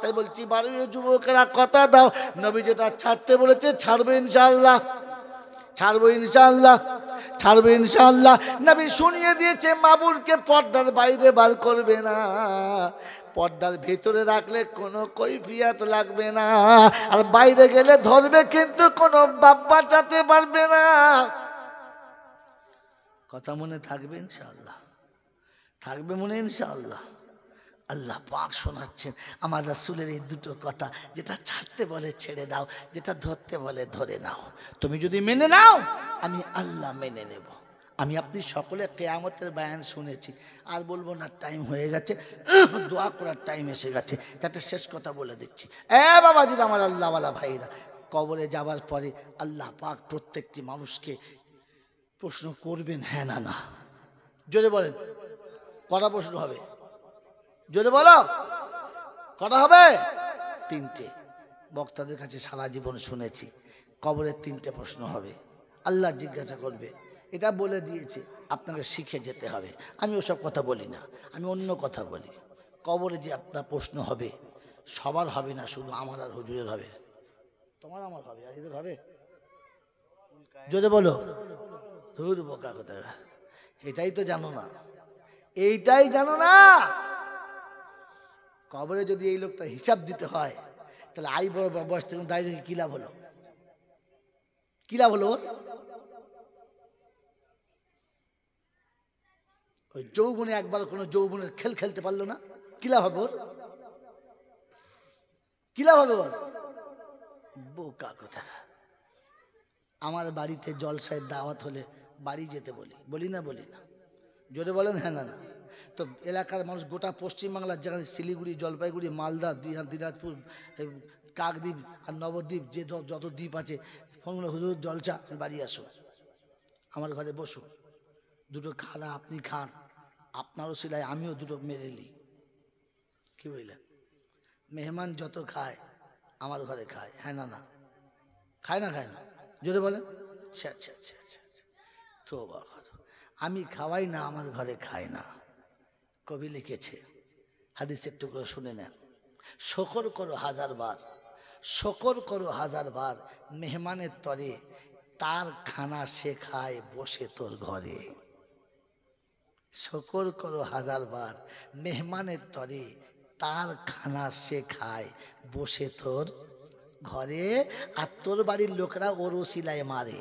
Speaker 1: তাই বলছি বারো যুবকেরা কথা দাও নবী যেটা ছাড়তে বলেছে ছাড়বে ইনশাল্লাহ ছাড়বো ইনশাল্লাহ ছাড়বো ইনশাল্লাহ নবী শুনিয়ে দিয়েছে মাবুরকে পর্দার বাইরে বার করবে না পর্দার ভেতরে রাখলে কোনো কৈফিয়াত লাগবে না আর বাইরে গেলে ধরবে কিন্তু কোনো বাপ বাঁচাতে পারবে না কথা মনে থাকবে ইনশাল্লাহ থাকবে মনে ইনশাল্লাহ আল্লাহ পাক শোনাচ্ছেন আমার রাসুলের এই দুটো কথা যেটা ছাড়তে বলে ছেড়ে দাও যেটা ধরতে বলে ধরে নাও তুমি যদি মেনে নাও আমি আল্লাহ মেনে নেব আমি আপনি সকলে কেয়ামতের বায়ান শুনেছি আর বলবো না টাইম হয়ে গেছে দোয়া করার টাইম এসে গেছে তাতে শেষ কথা বলে দিচ্ছি এ বাবা যদি আমার আল্লাহওয়ালা ভাইরা কবরে যাবার পরে আল্লাহ পাক প্রত্যেকটি মানুষকে প্রশ্ন করবেন হ্যাঁ না না জোরে বলেন কটা প্রশ্ন হবে যদি বলো কটা হবে তিনটে বক্তাদের কাছে সারা জীবন শুনেছি কবরের তিনটে প্রশ্ন হবে আল্লাহ জিজ্ঞাসা করবে এটা বলে দিয়েছে আপনাকে শিখে যেতে হবে আমি ওসব কথা বলি না আমি অন্য কথা বলি কবরে যে আপনার প্রশ্ন হবে সবার হবে না শুধু আমার আর হুজুরের হবে তোমার আমার হবে আর হবে যদি বলো হুজুর বোকা কোথায় এটাই তো জানো না এইটাই জানো না কবরে যদি এই লোকটা হিসাব দিতে হয় তাহলে আই বড় বয়স থেকে দাঁড়িয়ে কি লাভ হলো কি লাভ হলো ওর ওই যৌবনে একবার কোনো যৌবনের খেল খেলতে পারলো না কি লাভ হবে ওর কি লাভ হবে ওর বোকা কোথা আমার বাড়িতে জলসায় দাওয়াত হলে বাড়ি যেতে বলি বলি না বলি না জোরে বলেন হ্যাঁ না না তো এলাকার মানুষ গোটা পশ্চিমবাংলার যেখানে শিলিগুড়ি জলপাইগুড়ি মালদা দিনাজপুর কাকদ্বীপ আর নবদ্বীপ যে যত দ্বীপ আছে ফোন হুজুর জলচা বাড়ি আসো আমার ঘরে বসো দুটো খানা আপনি খান আপনারও সেলাই আমিও দুটো মেরে নিই কী বুঝলেন মেহমান যত খায় আমার ঘরে খায় হ্যাঁ না না খায় না খায় না যদি বলেন আচ্ছা আচ্ছা আচ্ছা আচ্ছা তো আমি খাওয়াই না আমার ঘরে খায় না কবি লিখেছে হাদিসের টুকরো শুনে নেন শকর করো হাজার বার শকর করো হাজার বার মেহমানের তরে তার খানা সে খায় বসে তোর ঘরে শকর করো হাজার বার মেহমানের তরে তার খানা সে খায় বসে তোর ঘরে আর তোর বাড়ির লোকরা ওর সিলাই মারে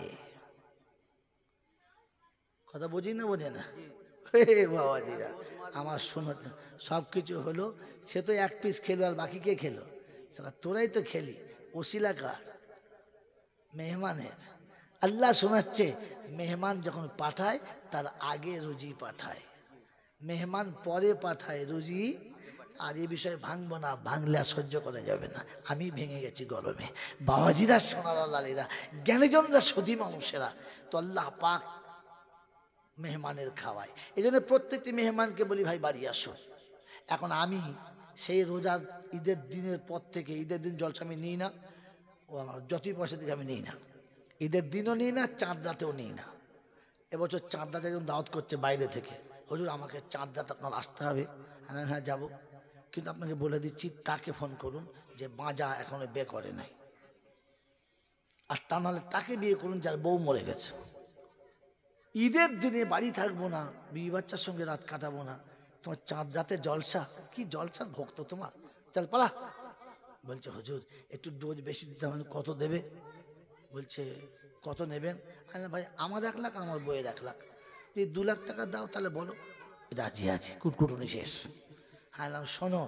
Speaker 1: কথা বুঝি না বোঝে না হে বাবাজিরা আমার শোনো সব কিছু হলো সে তো এক পিস খেলো আর বাকি কে খেলো সেটা তোরাই তো খেলি ওসিলা কাজ মেহমানের আল্লাহ শোনাচ্ছে মেহমান যখন পাঠায় তার আগে রুজি পাঠায় মেহমান পরে পাঠায় রুজি আর এ বিষয়ে ভাঙবো না ভাঙলে সহ্য করা যাবে না আমি ভেঙে গেছি গরমে বাবাজিরা সোনারা লালিরা জ্ঞানীজনরা সতী মানুষেরা তো আল্লাহ পাক মেহমানের খাওয়ায় এই জন্য প্রত্যেকটি মেহমানকে বলি ভাই বাড়ি আসো এখন আমি সেই রোজার ঈদের দিনের পর থেকে ঈদের দিন জলসা আমি নিই না ও আমার যতই পয়সা দিকে আমি নিই না ঈদের দিনও নিই না চাঁদ রাতেও নিই না এবছর চাঁদ রাতে একজন দাওয়াত করছে বাইরে থেকে হজুর আমাকে চাঁদ রাত আপনার আসতে হবে হ্যাঁ হ্যাঁ যাবো কিন্তু আপনাকে বলে দিচ্ছি তাকে ফোন করুন যে বাঁজা এখনো বিয়ে করে নাই আর তা নাহলে তাকে বিয়ে করুন যার বউ মরে গেছে ঈদের দিনে বাড়ি থাকবো না বিবি বাচ্চার সঙ্গে রাত কাটাবো না তোমার চাঁদ রাতে জলসা কি জলসার ভক্ত তোমার তাহলে পালা বলছে হজুর একটু ডোজ বেশি দিতে হবে কত দেবে বলছে কত নেবেন ভাই আমার এক লাখ আমার বইয়ের এক লাখ যদি দু লাখ টাকা দাও তাহলে বলো রাজি আছে কুটকুটুনি শেষ হ্যাঁ শোনো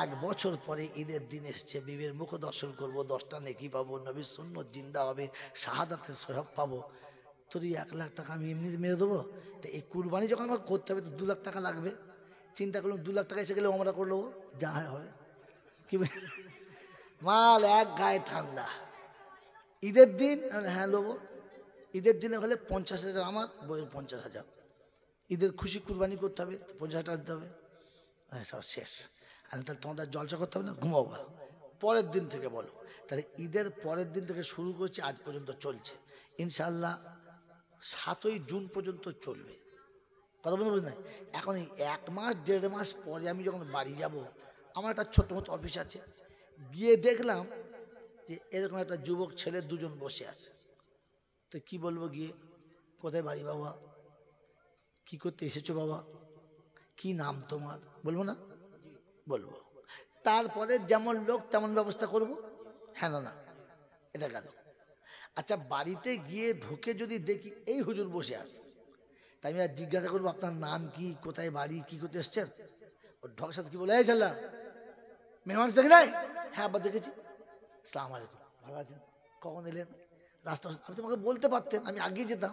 Speaker 1: এক বছর পরে ঈদের দিন এসছে বিবের মুখ দর্শন করবো দশটা নেকি পাবো নবীর সুন্নত জিন্দা হবে শাহাদাতের সোহাব পাবো তোর এক লাখ টাকা আমি এমনি মেরে দেবো তা এই কুরবানি যখন আমাকে করতে হবে তো দু লাখ টাকা লাগবে চিন্তা করলাম দু লাখ টাকা এসে গেলে আমরা নেবো যা হয় কি মাল এক গায়ে ঠান্ডা ঈদের দিন হ্যাঁ লোবো ঈদের দিনে হলে পঞ্চাশ হাজার আমার বইয়ের পঞ্চাশ হাজার ঈদের খুশি কুরবানি করতে হবে পঞ্চাশ হাজার দিতে হবে হ্যাঁ সব শেষ আর তাহলে তোমাদের জলসা করতে হবে না ঘুমাবো পরের দিন থেকে বলো তাহলে ঈদের পরের দিন থেকে শুরু করছে আজ পর্যন্ত চলছে ইনশাল্লাহ সাতই জুন পর্যন্ত চলবে কথা বলতে না এখন এক মাস দেড় মাস পরে আমি যখন বাড়ি যাব আমার একটা ছোট মতো অফিস আছে গিয়ে দেখলাম যে এরকম একটা যুবক ছেলে দুজন বসে আছে তো কি বলবো গিয়ে কোথায় বাড়ি বাবা কি করতে এসেছো বাবা কি নাম তোমার বলবো না বলবো তারপরে যেমন লোক তেমন ব্যবস্থা করব হ্যাঁ না না এটা গেল আচ্ছা বাড়িতে গিয়ে ঢুকে যদি দেখি এই হুজুর বসে আছে তাই আমি আর জিজ্ঞাসা করবো আপনার নাম কি কোথায় বাড়ি কি করতে এসছেন ওর ঢক সাথে কি বলে এই ছেলা মেহমান দেখে নাই হ্যাঁ আবার দেখেছি সালাম আলাইকুম ভালো আছেন কখন এলেন রাস্তা আপনি তোমাকে বলতে পারতেন আমি আগে যেতাম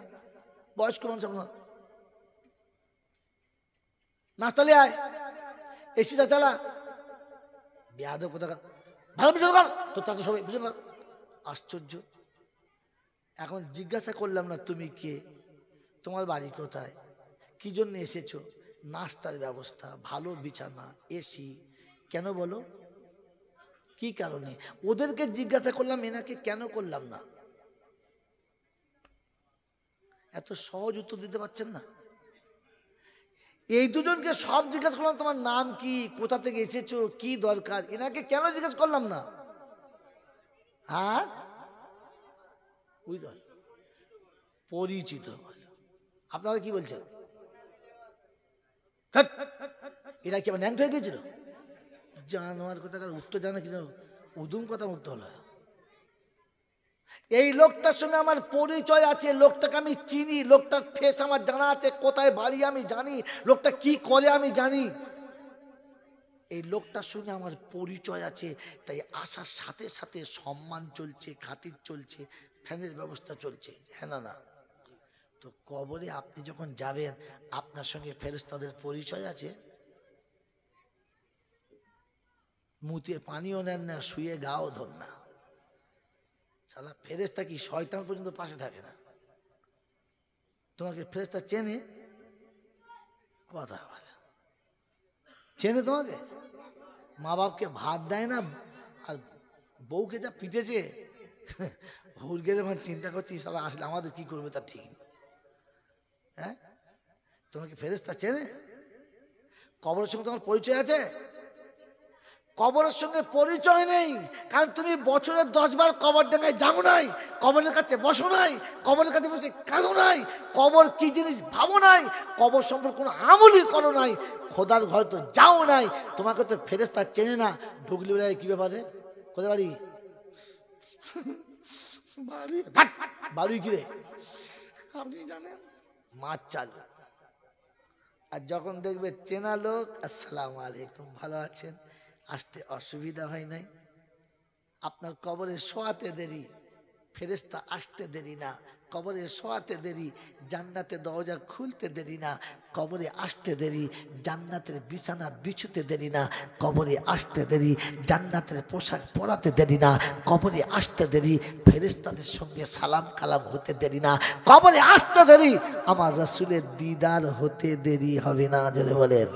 Speaker 1: বয়স্ক মানুষ আপনার নাস্তালে আয় তা চালা বেয়াদ কোথাকার ভালো পিছন তো তাতে সবাই পিছন আশ্চর্য এখন জিজ্ঞাসা করলাম না তুমি কে তোমার বাড়ি কোথায় কী জন্য এসেছো নাস্তার ব্যবস্থা ভালো বিছানা এসি কেন বলো কি কারণে ওদেরকে জিজ্ঞাসা করলাম এনাকে কেন করলাম না এত সহজ উত্তর দিতে পারছেন না এই দুজনকে সব জিজ্ঞাসা করলাম তোমার নাম কি কোথা থেকে এসেছো কি দরকার এনাকে কেন জিজ্ঞাসা করলাম না হ্যাঁ পরিচিত বলে আপনারা কি বলছেন এরা কি আমার হয়ে গেছিল জানোয়ার কথা উত্তর জানা কি উদুম কথা উত্তর হলো এই লোকটার সঙ্গে আমার পরিচয় আছে লোকটাকে আমি চিনি লোকটার ফেস আমার জানা আছে কোথায় বাড়ি আমি জানি লোকটা কি করে আমি জানি এই লোকটার সঙ্গে আমার পরিচয় আছে তাই আসার সাথে সাথে সম্মান চলছে খাতির চলছে ফ্যানের ব্যবস্থা চলছে হ্যাঁ না না তো কবরে আপনি যখন যাবেন আপনার সঙ্গে তাদের পরিচয় আছে মুতে পানিও নেন না শুয়ে গাও ধর না সালা ফেরেস্তা কি শয়তান পর্যন্ত পাশে থাকে না তোমাকে ফেরেস্তা চেনে কথা বলে চেনে তোমাকে মা বাপকে ভাত দেয় না আর বউকে যা পিটেছে ভুল গেলে মানে চিন্তা করছি সালা আসলে আমাদের কি করবে তা ঠিক হ্যাঁ তোমাকে ফেরেস্তা চেনে কবরের সঙ্গে তোমার পরিচয় আছে কবরের সঙ্গে পরিচয় নেই কারণ তুমি বছরে দশবার কবর ডাঙায় যাও নাই কবরের কাছে বসো নাই কবরের কাছে বসে কাঁদো নাই কবর কি জিনিস ভাবো নাই কবর সম্পর্কে কোনো আমলই করো নাই খোদার ঘরে তো যাও নাই তোমাকে তো ফেরেস্তা চেনে না ঢুকলি বেলায় কী ব্যাপারে কোথায় বাড়ি বাড়ি কি রে আপনি জানেন মাছ চাল আর যখন দেখবে চেনা লোক আসসালামু আলাইকুম ভালো আছেন আসতে অসুবিধা হয় নাই আপনার কবরে শোয়াতে দেরি ফেরেস্তা আসতে দেরি না কবরে শোয়াতে দেরি জান্নাতে দরজা খুলতে দেরি না কবরে আসতে দেরি জান্নাতের বিছানা বিছুতে দেরি না কবরে আসতে দেরি জান্নাতের পোশাক পরাতে দেরি না কবরে আসতে দেরি ফেরিস্তাদের সঙ্গে সালাম কালাম হতে দেরি না কবরে আসতে দেরি আমার রসুলের দিদার হতে দেরি হবে না যদি বলেন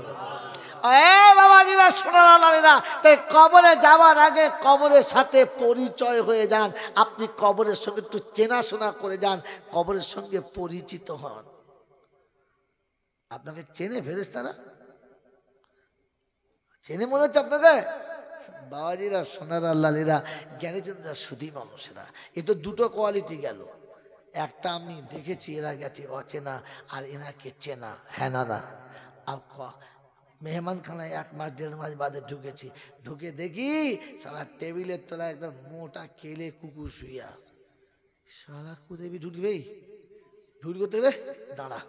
Speaker 1: তাই কবরে যাওয়ার আগে কবরের সাথে পরিচয় হয়ে যান আপনি কবরের সঙ্গে একটু চেনাশোনা করে যান কবরের সঙ্গে পরিচিত হন আপনাকে চেনে ফেরেস তারা চেনে মনে হচ্ছে আপনাকে বাবাজিরা সোনার লালিরা জ্ঞানীচন্দ্রা শুধু মানুষেরা এ তো দুটো কোয়ালিটি গেল একটা আমি দেখেছি এরা গেছে অচেনা আর এনাকে চেনা হ্যাঁ না আর মেহমানখানায় এক মাস দেড় মাস বাদে ঢুকেছি ঢুকে দেখি সালা টেবিলের তলায় একদম মোটা কেলে কুকুর শুয়ে সালা কুদেবি ঢুকবে ঢুকবো রে দাঁড়া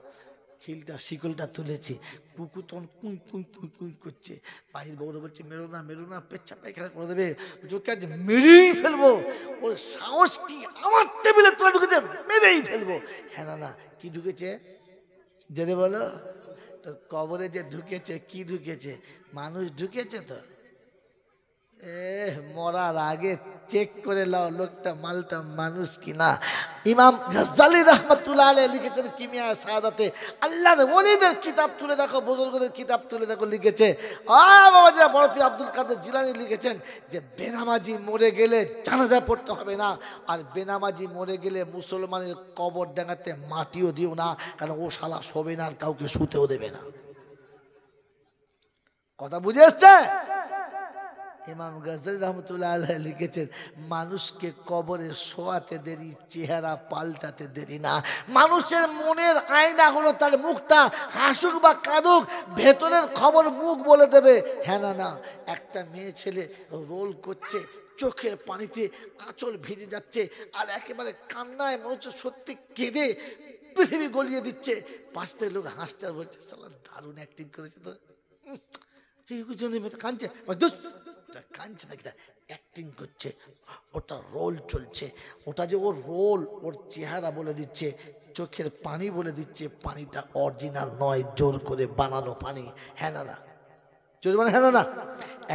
Speaker 1: খিলটা শিকলটা তুলেছি কুকুর তখন কুঁই কুঁই কুঁই কুঁই করছে বাড়ির বউরা বলছে মেরো না মেরো না পেচ্ছা পায়খানা করে দেবে চোখে আজ মেরেই ফেলবো ওর সাহসটি আমার টেবিলের ঢুকে ঢুকেছে মেরেই ফেলবো হ্যাঁ না না কি ঢুকেছে জেনে বলো তো কবরে যে ঢুকেছে কি ঢুকেছে মানুষ ঢুকেছে তো এহ মরার আগে চেক করে লাও লোকটা মালটা মানুষ কিনা ইমাম গজ্জালি রহমতুল্লাহ আলী লিখেছেন কিমিয়া সাদাতে আল্লাহর ওলিদের কিতাব তুলে দেখো বুজুর্গদের কিতাব তুলে দেখো লিখেছে আ বাবা বড় আব্দুল কাদের জিলানি লিখেছেন যে বেনামাজি মরে গেলে জানাজা পড়তে হবে না আর বেনামাজি মরে গেলে মুসলমানের কবর ডাঙাতে মাটিও দিও না কারণ ও শালা শোবে না আর কাউকে শুতেও দেবে না কথা বুঝে এসছে ইমাম গজল রহমতুল্লাহ আল্লাহ লিখেছেন মানুষকে কবরে শোয়াতে দেরি চেহারা পাল্টাতে দেরি না মানুষের মনের আয়না হলো তার মুখটা হাসুক বা কাঁদুক ভেতরের খবর মুখ বলে দেবে হ্যাঁ না না একটা মেয়ে ছেলে রোল করছে চোখের পানিতে আঁচল ভিজে যাচ্ছে আর একেবারে কান্নায় মনে হচ্ছে সত্যি কেঁদে পৃথিবী গলিয়ে দিচ্ছে পাঁচতে লোক হাসটার বলছে সালা দারুণ অ্যাক্টিং করেছে তো এই কাঁদছে কাঁদছে দেখি অ্যাক্টিং করছে ওটা রোল চলছে ওটা যে ওর রোল ওর চেহারা বলে দিচ্ছে চোখের পানি বলে দিচ্ছে পানিটা অরিজিনাল নয় জোর করে বানানো পানি হ্যাঁ না না জোর মানে হ্যাঁ না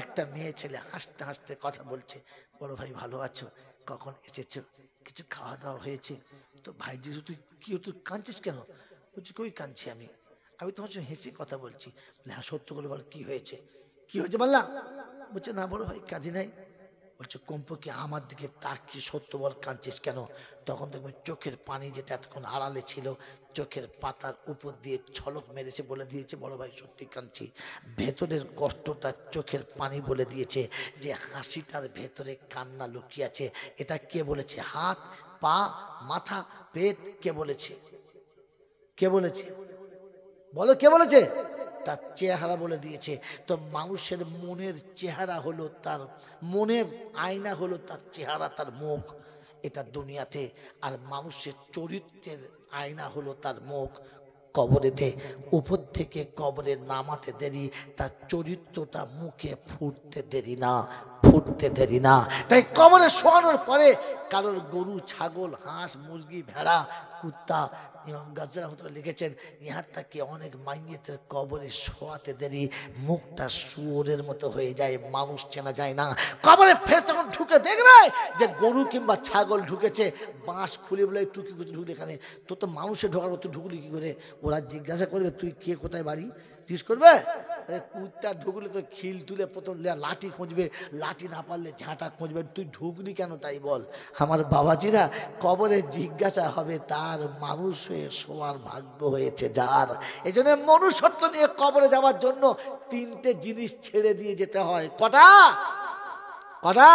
Speaker 1: একটা মেয়ে ছেলে হাসতে হাসতে কথা বলছে বড় ভাই ভালো আছো কখন এসেছো কিছু খাওয়া দাওয়া হয়েছে তো ভাই যে তুই কি তুই কাঁদছিস কেন বলছি কই কাঁদছি আমি আমি তোমার সঙ্গে হেসে কথা বলছি হ্যাঁ সত্য করে বল কী হয়েছে কি হয়েছে বললাম বলছে না বড় ভাই কাঁদি নাই বলছে কম্পকে আমার দিকে তাকিয়ে সত্য বল কাঁদছিস কেন তখন দেখবে চোখের পানি যেটা এতক্ষণ আড়ালে ছিল চোখের পাতার উপর দিয়ে ছলক মেরেছে বলে দিয়েছে বড় ভাই সত্যি কাঁদছি ভেতরের কষ্টটা চোখের পানি বলে দিয়েছে যে হাসিটার ভেতরে কান্না লুকিয়ে আছে এটা কে বলেছে হাত পা মাথা পেট কে বলেছে কে বলেছে বলো কে বলেছে তার চেহারা বলে দিয়েছে তো মানুষের মনের চেহারা হলো তার মনের আয়না হলো তার চেহারা তার মুখ এটা দুনিয়াতে আর মানুষের চরিত্রের আয়না হলো তার মুখ কবরেতে উপর থেকে কবরে নামাতে দেরি তার চরিত্রটা মুখে ফুটতে দেরি না ফুটতে দেরি না তাই কবরে শোয়ানোর পরে কারোর গরু ছাগল হাঁস মুরগি ভেড়া কুত্তা ইমাম গাজী রহমতুল্লাহ লিখেছেন তাকে অনেক মাইয়েতের কবরে শোয়াতে দেরি মুখটা শুয়োরের মতো হয়ে যায় মানুষ চেনা যায় না কবরে ফেস তখন ঢুকে দেখবে যে গরু কিংবা ছাগল ঢুকেছে বাঁশ খুলে বলে তুই কি করে ঢুকলি এখানে তোর তো মানুষে ঢোকার মতো ঢুকলি কী করে ওরা জিজ্ঞাসা করবে তুই কে কোথায় বাড়ি জিজ্ঞেস করবে কুত্তা ঢুকলে তো খিল তুলে প্রথম লাঠি খুঁজবে লাঠি না পারলে ঝাঁটা খুঁজবে তুই ঢুকলি কেন তাই বল আমার বাবাজিরা কবরে জিজ্ঞাসা হবে তার মানুষ হয়ে শোয়ার ভাগ্য হয়েছে যার এই জন্য মনুষ্যত্ব নিয়ে কবরে যাওয়ার জন্য তিনটে জিনিস ছেড়ে দিয়ে যেতে হয় কটা কটা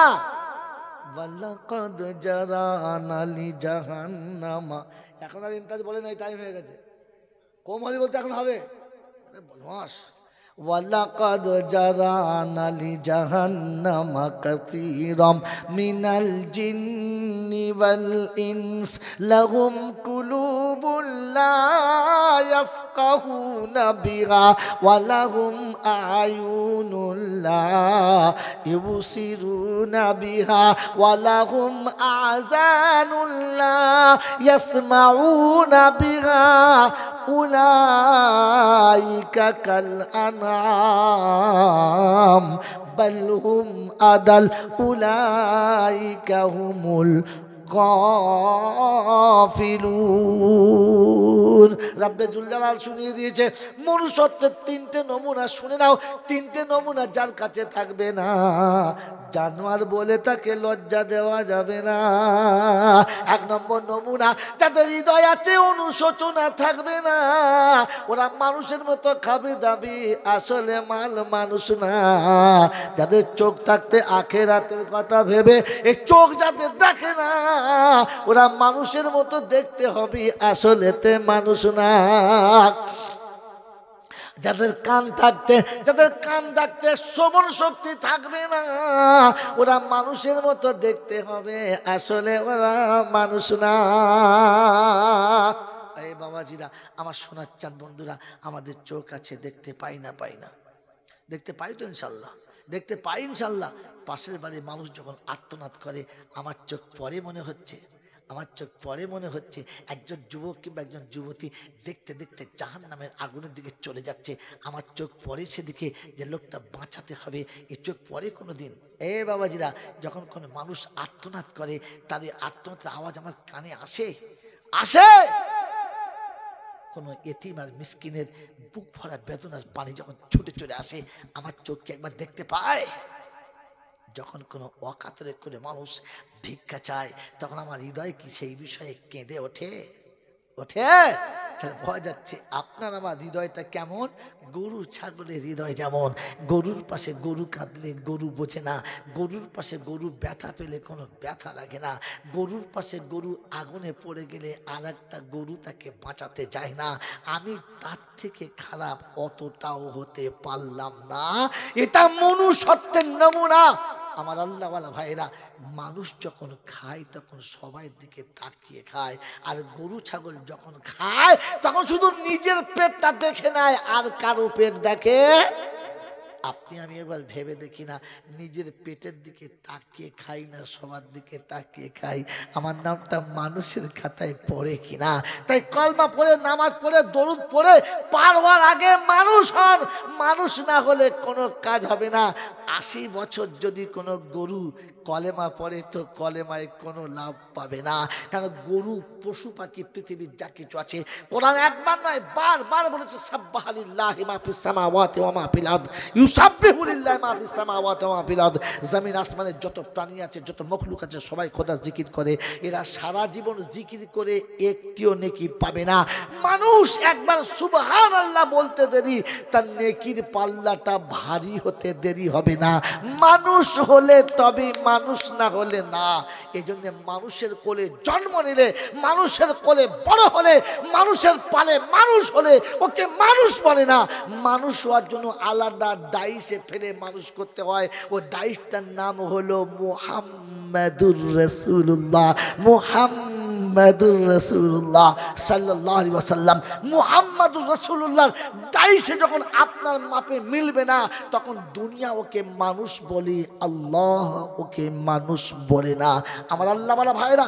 Speaker 1: এখন আর ইন্তাজ বলে নাই টাইম হয়ে গেছে কম হলে বলতে এখন হবে বদমাস ولقد جرانا لجهنم كثيرا من الجن والإنس لهم قلوب لا يفقهون بها ولهم أعين لا يبصرون بها ولهم أعزان لا يسمعون بها أولئك كالأنهار بل هم أدل أولئك هم গাফিলুন রাব্বে জুলজালাল শুনিয়ে দিয়েছে মনুষ্যত্বের তিনটে নমুনা শুনে নাও তিনটে নমুনা যার কাছে থাকবে না জানোয়ার বলে তাকে লজ্জা দেওয়া যাবে না এক নম্বর নমুনা যাদের হৃদয় আছে অনুশোচনা থাকবে না ওরা মানুষের মতো খাবে দাবি আসলে মাল মানুষ না যাদের চোখ থাকতে হাতের কথা ভেবে এই চোখ যাতে দেখে না ওরা মানুষের মতো দেখতে হবে আসলেতে মানুষ না যাদের কান থাকতে যাদের কান থাকতে শ্রবণ শক্তি থাকবে না ওরা মানুষের মতো দেখতে হবে আসলে ওরা মানুষ না এই বাবাজিরা আমার শোনার চান বন্ধুরা আমাদের চোখ আছে দেখতে পাই না পাই না দেখতে পাই তো ইনশাল্লাহ দেখতে পাই ইনশাল্লাহ পাশের বাড়ির মানুষ যখন আত্মনাদ করে আমার চোখ পরে মনে হচ্ছে আমার চোখ পরে মনে হচ্ছে একজন যুবক কিংবা একজন যুবতী দেখতে দেখতে জাহান নামের আগুনের দিকে চলে যাচ্ছে আমার চোখ পরে সেদিকে যে লোকটা বাঁচাতে হবে এ চোখ পরে কোনো দিন এ বাবাজিরা যখন কোনো মানুষ আত্মনাদ করে তাদের আত্মনাথের আওয়াজ আমার কানে আসে আসে কোনো এতিম আর মিসকিনের বুক ভরা বেদনার পানি যখন ছুটে চলে আসে আমার চোখকে একবার দেখতে পায় যখন কোনো অকাতরে করে মানুষ ভিক্ষা চায় তখন আমার হৃদয় কি সেই বিষয়ে কেঁদে ওঠে ওঠে তাহলে পাওয়া যাচ্ছে আপনার আমার হৃদয়টা কেমন গরু ছাগলের হৃদয় যেমন গরুর পাশে গরু কাঁদলে গরু বোঝে না গরুর পাশে গরু ব্যথা পেলে কোনো ব্যথা লাগে না গরুর পাশে গরু আগুনে পড়ে গেলে আর একটা গরু তাকে বাঁচাতে চায় না আমি তার থেকে খারাপ অতটাও হতে পারলাম না এটা মনুষ্যত্বের নমুনা আমার আল্লাহওয়ালা ভাইরা মানুষ যখন খায় তখন সবাই দিকে তাকিয়ে খায় আর গরু ছাগল যখন খায় তখন শুধু নিজের পেটটা দেখে নেয় আর কারো পেট দেখে আপনি আমি এবার ভেবে দেখি না নিজের পেটের দিকে তাকিয়ে খাই না সবার দিকে তাকিয়ে খাই আমার নামটা মানুষের খাতায় পড়ে কিনা তাই কলমা পড়ে নামাজ পড়ে দরুদ পড়ে পারবার আগে মানুষ হন মানুষ না হলে কোনো কাজ হবে না আশি বছর যদি কোনো গরু কলেমা পরে তো কলেমায় কোনো লাভ পাবে না কারণ গরু পশু পাখি পৃথিবীর যা কিছু আছে কোরআন একবার নয় বার বার বলেছে সাব্বাহালিল্লাহ জমিন আসমানের যত প্রাণী আছে যত মখলুক আছে সবাই খোদা জিকির করে এরা সারা জীবন জিকির করে একটিও নেকি পাবে না মানুষ একবার সুবহান আল্লাহ বলতে দেরি তার নেকির পাল্লাটা ভারী হতে দেরি হবে না মানুষ হলে তবে মানুষ না হলে না এই জন্য মানুষের কোলে জন্ম নিলে মানুষের কোলে বড় হলে মানুষের পালে মানুষ হলে ওকে মানুষ বলে না মানুষ হওয়ার জন্য আলাদা দায়িসে ফেলে মানুষ করতে হয় ও দায়িসটার নাম হলো মোহাম্মদুর রসুল্লাহ মোহাম্মদ রসুল্লাহ সাল্লাহ সাল্লাম মুহাম্মাদুর রসুল্লাহর দায়িসে যখন আপনার মাপে মিলবে না তখন দুনিয়া ওকে মানুষ বলি আল্লাহ ওকে আমাকে মানুষ বলে না আমার আল্লাহ বলা ভাইরা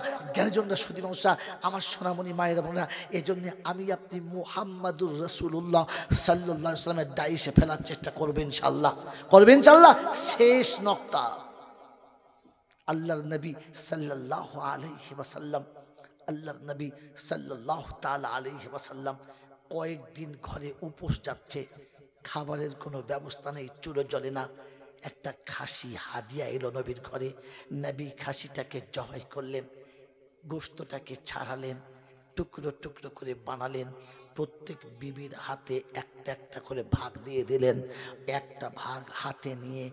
Speaker 1: জন্য সুদী মানুষরা আমার সোনামণি মায়েরা না এই জন্যে আমি আপনি মুহাম্মাদুর রসুল্লাহ সাল্লাহ সাল্লামের ডাইসে ফেলার চেষ্টা করবেন ইনশাল্লাহ করবেন ইনশাল্লাহ শেষ নক্তা আল্লাহর নবী সাল্লাহ আলহি ওয়াসাল্লাম আল্লাহর নবী সাল্লাহ তাল আলহি কয়েকদিন ঘরে উপোস যাচ্ছে খাবারের কোনো ব্যবস্থা নেই চুলো জ্বলে না একটা খাসি হাদিয়া এলো নবীর ঘরে নবী খাসিটাকে জবাই করলেন গোস্তটাকে ছাড়ালেন টুকরো টুকরো করে বানালেন প্রত্যেক বিবির হাতে একটা একটা করে ভাগ দিয়ে দিলেন একটা ভাগ হাতে নিয়ে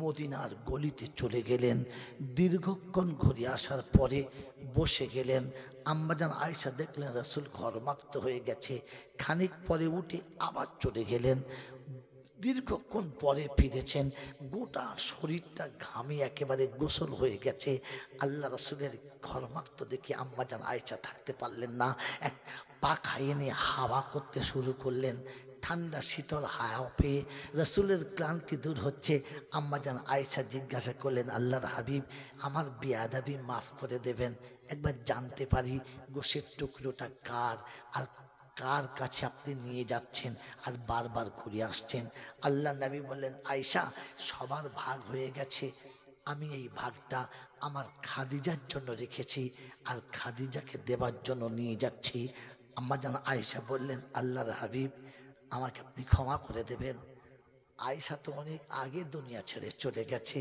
Speaker 1: মদিনার গলিতে চলে গেলেন দীর্ঘক্ষণ ঘুরে আসার পরে বসে গেলেন আম্বাজান আয়সা দেখলেন রাসুল ঘরমাক্ত হয়ে গেছে খানিক পরে উঠে আবার চলে গেলেন দীর্ঘক্ষণ পরে ফিরেছেন গোটা শরীরটা ঘামে একেবারে গোসল হয়ে গেছে আল্লাহ রসুলের ঘরমাক্ত দেখে আম্মা যান আয়চা থাকতে পারলেন না এক পাখা এনে হাওয়া করতে শুরু করলেন ঠান্ডা শীতল হাওয়া পেয়ে রসুলের ক্লান্তি দূর হচ্ছে আম্মা যান আয়সা জিজ্ঞাসা করলেন আল্লাহর হাবিব আমার বিয়াদাবি মাফ করে দেবেন একবার জানতে পারি গোসের টুকরোটা কার আর কার কাছে আপনি নিয়ে যাচ্ছেন আর বারবার ঘুরে আসছেন আল্লাহ নবী বললেন আয়সা সবার ভাগ হয়ে গেছে আমি এই ভাগটা আমার খাদিজার জন্য রেখেছি আর খাদিজাকে দেবার জন্য নিয়ে যাচ্ছি আমার যেন আয়সা বললেন আল্লাহর হাবিব আমাকে আপনি ক্ষমা করে দেবেন আয়সা তো অনেক আগে দুনিয়া ছেড়ে চলে গেছে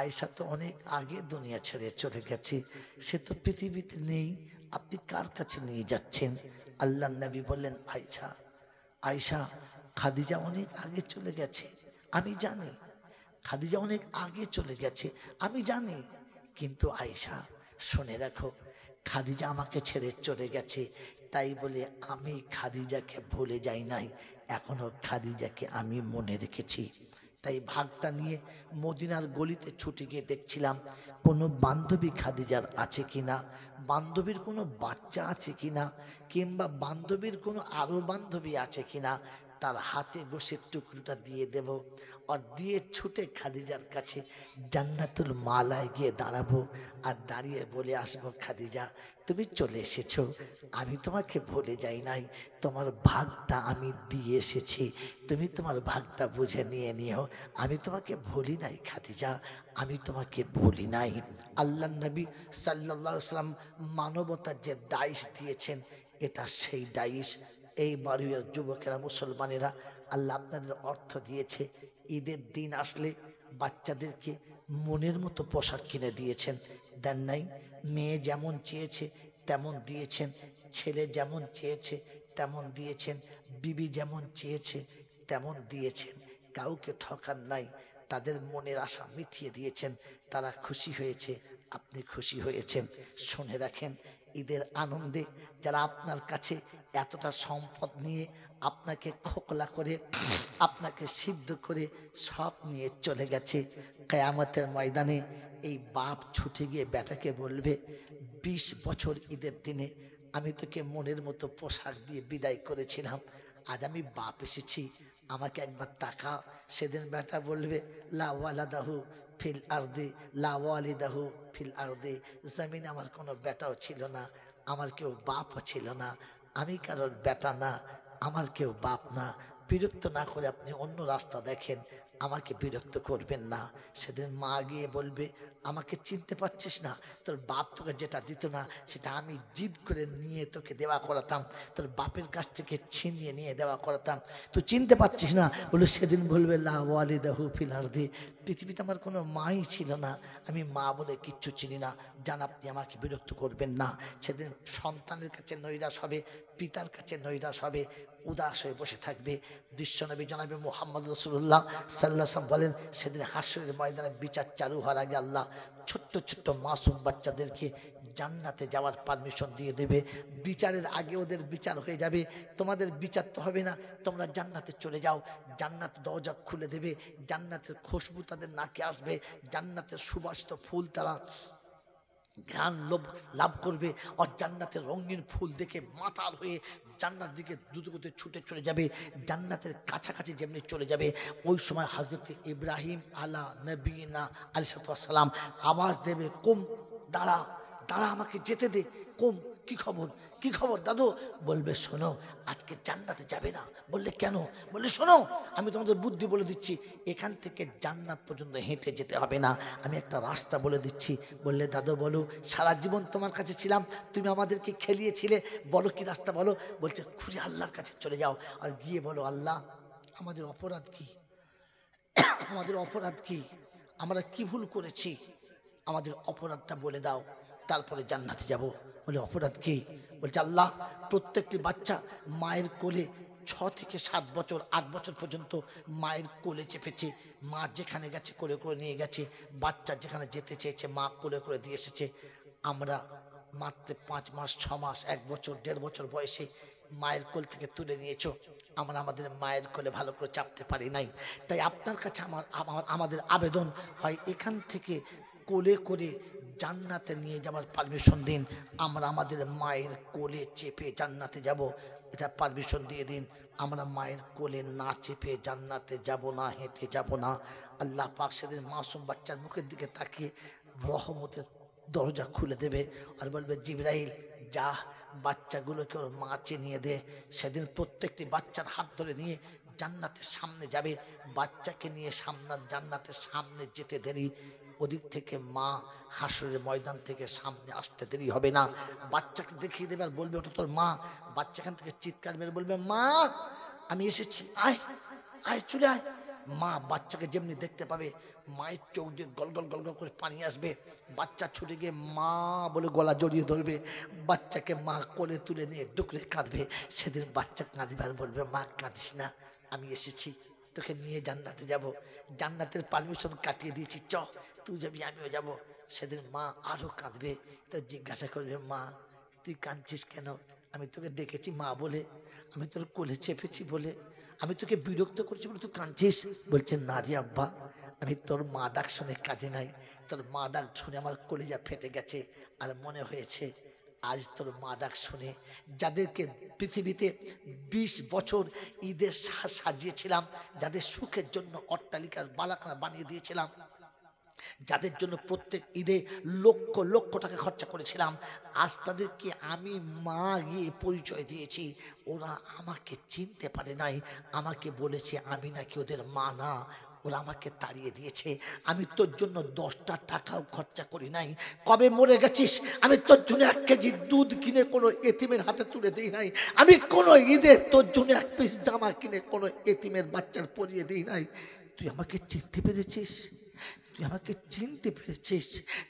Speaker 1: আয়সা তো অনেক আগে দুনিয়া ছেড়ে চলে গেছে সে তো পৃথিবীতে নেই আপনি কার কাছে নিয়ে যাচ্ছেন আল্লাহ নবী বললেন আয়সা আয়সা খাদিজা অনেক আগে চলে গেছে আমি জানি খাদিজা অনেক আগে চলে গেছে আমি জানি কিন্তু আয়সা শুনে রাখো খাদিজা আমাকে ছেড়ে চলে গেছে তাই বলে আমি খাদিজাকে ভুলে যাই নাই এখনও খাদিজাকে আমি মনে রেখেছি তাই ভাগটা নিয়ে মদিনার গলিতে ছুটে গিয়ে দেখছিলাম কোনো বান্ধবী খাদিজার আছে কি না বান্ধবীর কোনো বাচ্চা আছে কি না কিংবা বান্ধবীর কোনো আরও বান্ধবী আছে কি না তার হাতে বসে টুকরোটা দিয়ে দেব আর দিয়ে ছুটে খাদিজার কাছে জান্নাতুল মালায় গিয়ে দাঁড়াবো আর দাঁড়িয়ে বলে আসবো খাদিজা তুমি চলে এসেছো আমি তোমাকে ভুলে যাই নাই তোমার ভাগটা আমি দিয়ে এসেছি তুমি তোমার ভাগটা বুঝে নিয়ে নিও আমি তোমাকে ভুলি নাই খাদিজা আমি তোমাকে ভুলি নাই আল্লাহ নবী সাল্লা সাল্লাম মানবতার যে দায়িস দিয়েছেন এটা সেই দায়িস এই বাড়ির যুবকেরা মুসলমানেরা আল্লাহ আপনাদের অর্থ দিয়েছে ঈদের দিন আসলে বাচ্চাদেরকে মনের মতো পোশাক কিনে দিয়েছেন দেন নাই মেয়ে যেমন চেয়েছে তেমন দিয়েছেন ছেলে যেমন চেয়েছে তেমন দিয়েছেন বিবি যেমন চেয়েছে তেমন দিয়েছেন কাউকে ঠকান নাই তাদের মনের আশা মিটিয়ে দিয়েছেন তারা খুশি হয়েছে আপনি খুশি হয়েছেন শুনে রাখেন ঈদের আনন্দে যারা আপনার কাছে এতটা সম্পদ নিয়ে আপনাকে খোকলা করে আপনাকে সিদ্ধ করে সব নিয়ে চলে গেছে কেয়ামতের ময়দানে এই বাপ ছুটে গিয়ে বেটাকে বলবে বিশ বছর ঈদের দিনে আমি তোকে মনের মতো পোশাক দিয়ে বিদায় করেছিলাম আজ আমি বাপ এসেছি আমাকে একবার তাকাও সেদিন বেটা বলবে লাওয়ালাদাহু ফিল আর্দে লাওয়ালিদাহ ফিল দি জামিন আমার কোনো বেটাও ছিল না আমার কেউ বাপও ছিল না আমি কারোর বেটা না আমার কেউ বাপ না বিরক্ত না করে আপনি অন্য রাস্তা দেখেন আমাকে বিরক্ত করবেন না সেদিন মা গিয়ে বলবে আমাকে চিনতে পারছিস না তোর বাপ তোকে যেটা দিত না সেটা আমি জিদ করে নিয়ে তোকে দেওয়া করাতাম তোর বাপের কাছ থেকে ছিনিয়ে নিয়ে দেওয়া করাতাম তুই চিনতে পারছিস না বলে সেদিন বলবে লাওয়ালি দাহু দি পৃথিবীতে আমার কোনো মাই ছিল না আমি মা বলে কিচ্ছু চিনি না যান আপনি আমাকে বিরক্ত করবেন না সেদিন সন্তানের কাছে নৈরাস হবে পিতার কাছে নৈরাস হবে উদাস হয়ে বসে থাকবে বিশ্বনবী জানাবে মোহাম্মদ রসুল্লাহ আল্লাহ সাহেব বলেন সেদিন হাসরের ময়দানে বিচার চালু হওয়ার আগে আল্লাহ ছোট্ট ছোট্ট মাসুম বাচ্চাদেরকে জান্নাতে যাওয়ার পারমিশন দিয়ে দেবে বিচারের আগে ওদের বিচার হয়ে যাবে তোমাদের বিচার তো হবে না তোমরা জান্নাতে চলে যাও জান্নাত দরজা খুলে দেবে জান্নাতের খুশবু তাদের নাকে আসবে জান্নাতের সুবাসিত ফুল তারা ঘ্রাণ লোভ লাভ করবে আর জান্নাতের রঙিন ফুল দেখে মাতাল হয়ে জান্নার দিকে দ্রুতগতি ছুটে চলে যাবে জান্নাতের কাছাকাছি যেমনি চলে যাবে ওই সময় হাজরত ইব্রাহিম আলা নবীনা সাতাম আওয়াজ দেবে কোম দাঁড়া দাঁড়া আমাকে যেতে দে কোম কি খবর কি খবর দাদু বলবে শোনো আজকে জান্নাতে যাবে না বললে কেন বললে শোনো আমি তোমাদের বুদ্ধি বলে দিচ্ছি এখান থেকে জান্নাত পর্যন্ত হেঁটে যেতে হবে না আমি একটা রাস্তা বলে দিচ্ছি বললে দাদু বলো সারা জীবন তোমার কাছে ছিলাম তুমি আমাদেরকে খেলিয়েছিলে বলো কি রাস্তা বলো বলছে খুঁজে আল্লাহর কাছে চলে যাও আর গিয়ে বলো আল্লাহ আমাদের অপরাধ কি আমাদের অপরাধ কি আমরা কি ভুল করেছি আমাদের অপরাধটা বলে দাও তারপরে জান্নাতে যাব বলে অপরাধ কি বলছে আল্লাহ প্রত্যেকটি বাচ্চা মায়ের কোলে ছ থেকে সাত বছর আট বছর পর্যন্ত মায়ের কোলে চেপেছে মা যেখানে গেছে কোলে করে নিয়ে গেছে বাচ্চা যেখানে যেতে চেয়েছে মা কোলে করে দিয়ে এসেছে আমরা মাত্র পাঁচ মাস ছ মাস এক বছর দেড় বছর বয়সে মায়ের কোল থেকে তুলে নিয়েছ আমরা আমাদের মায়ের কোলে ভালো করে চাপতে পারি নাই তাই আপনার কাছে আমার আমাদের আবেদন হয় এখান থেকে কোলে করে জান্নাতে নিয়ে যাওয়ার পারমিশন দিন আমরা আমাদের মায়ের কোলে চেপে জান্নাতে যাব এটা পারমিশন দিয়ে দিন আমরা মায়ের কোলে না চেপে জান্নাতে যাব না হেঁটে যাব না আল্লাহ পাক সেদিন মাসুম বাচ্চার মুখের দিকে তাকিয়ে রহমতের দরজা খুলে দেবে আর বলবে জিব্রাহিল যা বাচ্চাগুলোকে ওর মাছে নিয়ে দে সেদিন প্রত্যেকটি বাচ্চার হাত ধরে নিয়ে জান্নাতের সামনে যাবে বাচ্চাকে নিয়ে সামনা জান্নাতের সামনে যেতে দেরি ওদিক থেকে মা হাসরের ময়দান থেকে সামনে আসতে দেরি হবে না বাচ্চাকে দেখিয়ে দেবে আর বলবে ওটা তোর মা বাচ্চাখান থেকে চিৎকার মেরে বলবে মা আমি এসেছি আয় আয় চলে আয় মা বাচ্চাকে যেমনি দেখতে পাবে মায়ের চোখ দিয়ে গল গল গল গল করে পানি আসবে বাচ্চা ছুটে গিয়ে মা বলে গলা জড়িয়ে ধরবে বাচ্চাকে মা কোলে তুলে নিয়ে ডুকরে কাঁদবে সেদিন বাচ্চা কাঁদবে আর বলবে মা কাঁদিস না আমি এসেছি তোকে নিয়ে জান্নাতে যাব জান্নাতের পারমিশন কাটিয়ে দিয়েছি চ তুই যাবি আমিও যাব সেদিন মা আরও কাঁদবে তো জিজ্ঞাসা করবে মা তুই কাঁদছিস কেন আমি তোকে ডেকেছি মা বলে আমি তোর কোলে চেপেছি বলে আমি তোকে বিরক্ত করছি বলে তুই কাঁদছিস বলছে না রে আব্বা আমি তোর মা ডাক শুনে কাঁদে নাই তোর মা ডাক শুনে আমার কলিজা ফেটে গেছে আর মনে হয়েছে আজ তোর মা ডাক শুনে যাদেরকে পৃথিবীতে ২০ বছর ঈদের সাজিয়েছিলাম যাদের সুখের জন্য অট্টালিকার বালাখানা বানিয়ে দিয়েছিলাম যাদের জন্য প্রত্যেক ঈদে লক্ষ লক্ষ টাকা খরচা করেছিলাম আজ তাদেরকে আমি মা গিয়ে পরিচয় দিয়েছি ওরা আমাকে চিনতে পারে নাই আমাকে বলেছে আমি নাকি ওদের মা না ওরা আমাকে তাড়িয়ে দিয়েছে আমি তোর জন্য দশটা টাকাও খরচা করি নাই কবে মরে গেছিস আমি তোর জন্য এক কেজি দুধ কিনে কোনো এতিমের হাতে তুলে দিই নাই আমি কোনো ঈদে তোর জন্য এক পিস জামা কিনে কোনো এতিমের বাচ্চার পরিয়ে দিই নাই তুই আমাকে চিনতে পেরেছিস আমাকে চিনতে পেরেছিস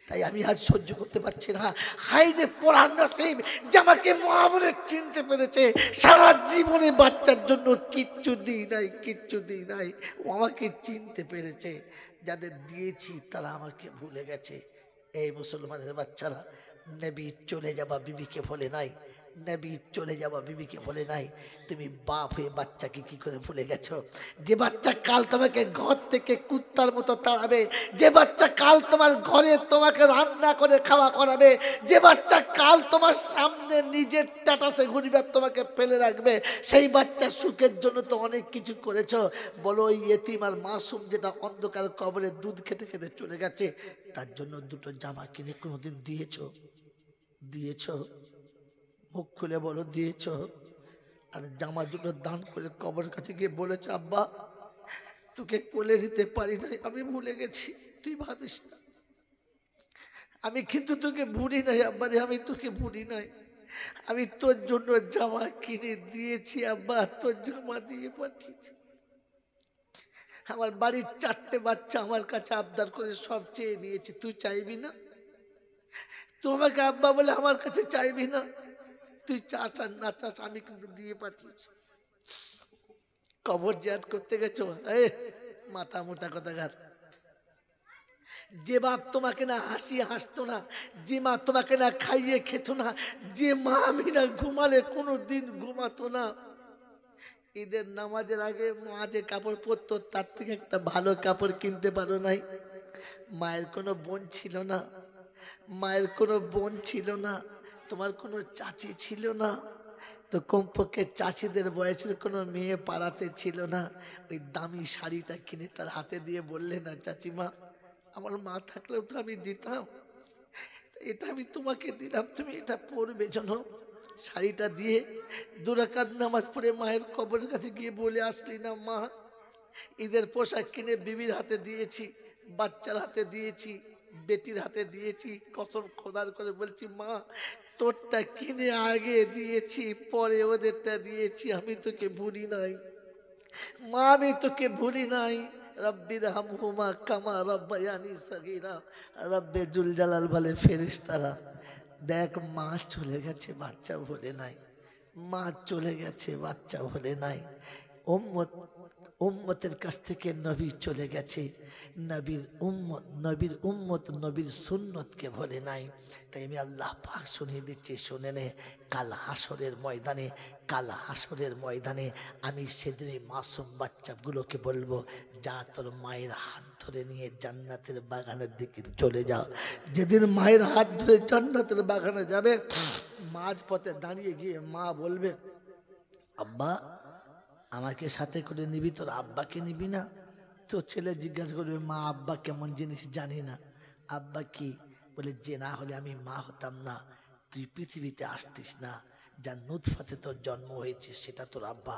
Speaker 1: তাই আমি আজ সহ্য করতে পারছি না হাই যে পড়ান নাসিব যে আমাকে মা বলে চিনতে পেরেছে সারা জীবনে বাচ্চার জন্য কিচ্ছু দিই নাই কিচ্ছু দিই নাই ও আমাকে চিনতে পেরেছে যাদের দিয়েছি তারা আমাকে ভুলে গেছে এই মুসলমানের বাচ্চারা নেবি চলে যাবা বিবিকে ফলে নাই নবী চলে যাওয়া বিবিকে বলে নাই তুমি বাপ হয়ে বাচ্চাকে কি করে ভুলে গেছো যে বাচ্চা কাল তোমাকে ঘর থেকে কুত্তার মতো তাড়াবে যে বাচ্চা কাল তোমার ঘরে তোমাকে রান্না করে খাওয়া করাবে যে বাচ্চা কাল তোমার সামনে নিজের ট্যাটাসে ঘুরবে তোমাকে ফেলে রাখবে সেই বাচ্চা সুখের জন্য তো অনেক কিছু করেছো বলো ওই এতিম আর মাসুম যেটা অন্ধকার কবরে দুধ খেতে খেতে চলে গেছে তার জন্য দুটো জামা কিনে কোনোদিন দিয়েছো দিয়েছো মুখ খুলে বলো দিয়েছ আর জামা দুটো দান করে কবর কাছে গিয়ে বলেছ আব্বা তোকে কোলে নিতে পারি নাই আমি ভুলে গেছি তুই ভাবিস না আমি কিন্তু তোকে ভুলি নাই আব্বারে আমি তোকে ভুলি নাই আমি তোর জন্য জামা কিনে দিয়েছি আব্বা তোর জামা দিয়ে পাঠিয়েছি আমার বাড়ির চারটে বাচ্চা আমার কাছে আবদার করে সব চেয়ে নিয়েছে তুই চাইবি না তোমাকে আব্বা বলে আমার কাছে চাইবি না তুই চাচ আর না চাচ আমি কিন্তু দিয়ে পাঠিয়েছি কবর জাত করতে গেছো এ মাথা মোটা কথাঘাত যে বাপ তোমাকে না হাসি হাসতো না যে মা তোমাকে না খাইয়ে খেত না যে মা আমি না ঘুমালে কোনো দিন ঘুমাতো না ঈদের নামাজের আগে মা যে কাপড় পরতো তার থেকে একটা ভালো কাপড় কিনতে পারো নাই মায়ের কোনো বোন ছিল না মায়ের কোনো বোন ছিল না তোমার কোনো চাচি ছিল না তো কমপক্ষে চাচিদের বয়সের কোনো মেয়ে পাড়াতে ছিল না ওই দামি শাড়িটা কিনে তার হাতে দিয়ে বললে না চাচিমা আমার মা থাকলেও তো আমি দিতাম এটা আমি তোমাকে দিলাম তুমি এটা পরবে যেন শাড়িটা দিয়ে দুরাকাত নামাজ পড়ে মায়ের কবরের কাছে গিয়ে বলে আসলি না মা ঈদের পোশাক কিনে বিবির হাতে দিয়েছি বাচ্চার হাতে দিয়েছি বেটির হাতে দিয়েছি কসম খোদার করে বলছি মা তোরটা কিনে আগে দিয়েছি পরে ওদেরটা দিয়েছি আমি তোকে ভুলি নাই মা আমি তোকে ভুলি নাই রব্বির হামহুমা কামা রব্বায়ানি সগিরা রব্বে জুল জালাল বলে ফেরিস তারা দেখ মা চলে গেছে বাচ্চা ভুলে নাই মা চলে গেছে বাচ্চা ভুলে নাই ওম্মত উম্মতের কাছ থেকে নবী চলে গেছে নবীর উম্মত নবীর উম্মত নবীর সুন্নতকে ভোলে নাই তাই আমি আল্লাহ পাক শুনিয়ে দিচ্ছি শুনে নে কাল হাসরের ময়দানে কাল হাসরের ময়দানে আমি সেদিনই মাসুম বাচ্চাগুলোকে বলবো যা তোর মায়ের হাত ধরে নিয়ে জান্নাতের বাগানের দিকে চলে যাও যেদিন মায়ের হাত ধরে জান্নাতের বাগানে যাবে মাঝ পথে দাঁড়িয়ে গিয়ে মা বলবে আব্বা আমাকে সাথে করে নিবি তোর আব্বাকে নিবি না তোর ছেলে জিজ্ঞাসা করবে মা আব্বা কেমন জিনিস জানি না আব্বা কি বলে যে না হলে আমি মা হতাম না তুই পৃথিবীতে আসতিস না যা নুৎফাতে তোর জন্ম হয়েছে সেটা তোর আব্বা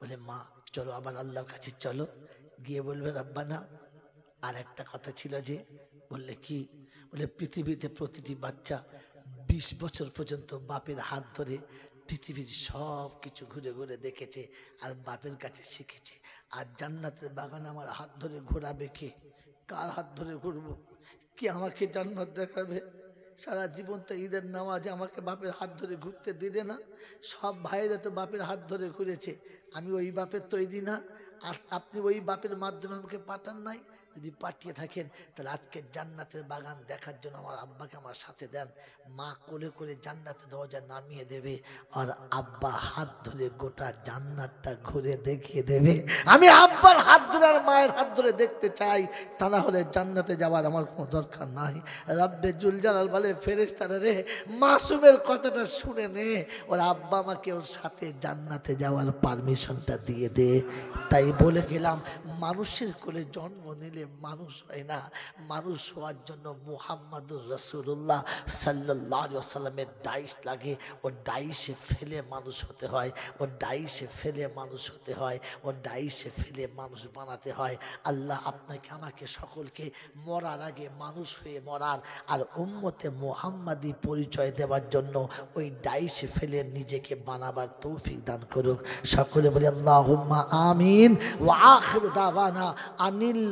Speaker 1: বলে মা চলো আবার আল্লাহর কাছে চলো গিয়ে বলবে আব্বা না আর একটা কথা ছিল যে বললে কি বলে পৃথিবীতে প্রতিটি বাচ্চা বিশ বছর পর্যন্ত বাপের হাত ধরে পৃথিবীর সব কিছু ঘুরে ঘুরে দেখেছে আর বাপের কাছে শিখেছে আর জান্নাতের বাগান আমার হাত ধরে ঘোরাবে কে কার হাত ধরে ঘুরব কি আমাকে জান্নাত দেখাবে সারা জীবন তো ঈদের নামাজে আমাকে বাপের হাত ধরে ঘুরতে দিলে না সব ভাইয়েরা তো বাপের হাত ধরে ঘুরেছে আমি ওই বাপের তৈরি না আর আপনি ওই বাপের মাধ্যমে আমাকে পাঠান নাই যদি পাঠিয়ে থাকেন তাহলে আজকে জান্নাতের বাগান দেখার জন্য আমার আব্বাকে আমার সাথে দেন মা কোলে করে জান্নাতের দরজা নামিয়ে দেবে আর আব্বা হাত ধরে গোটা জান্নাতটা ঘুরে দেখিয়ে দেবে আমি আব্বার হাত ধরে আর মায়ের হাত ধরে দেখতে চাই তা না হলে জান্নাতে যাওয়ার আমার কোনো দরকার নাই রাব্বে জুলজালাল বলে ফেরেশতারা রে মাসুমের কথাটা শুনে নে ওর আব্বা আমাকে ওর সাথে জান্নাতে যাওয়ার পারমিশনটা দিয়ে দে তাই বলে গেলাম মানুষের কোলে জন্ম নিলে দিয়ে মানুষ হয় না মানুষ হওয়ার জন্য মুহাম্মাদুর রসুল্লাহ সাল্লাহ সাল্লামের ডাইস লাগে ও ডাইসে ফেলে মানুষ হতে হয় ও ডাইসে ফেলে মানুষ হতে হয় ও ডাইসে ফেলে মানুষ বানাতে হয় আল্লাহ আপনাকে আমাকে সকলকে মরার আগে মানুষ হয়ে মরার আর উম্মতে মোহাম্মাদি পরিচয় দেওয়ার জন্য ওই ডাইসে ফেলে নিজেকে বানাবার তৌফিক দান করুক সকলে বলি আল্লাহ আমিন আনিল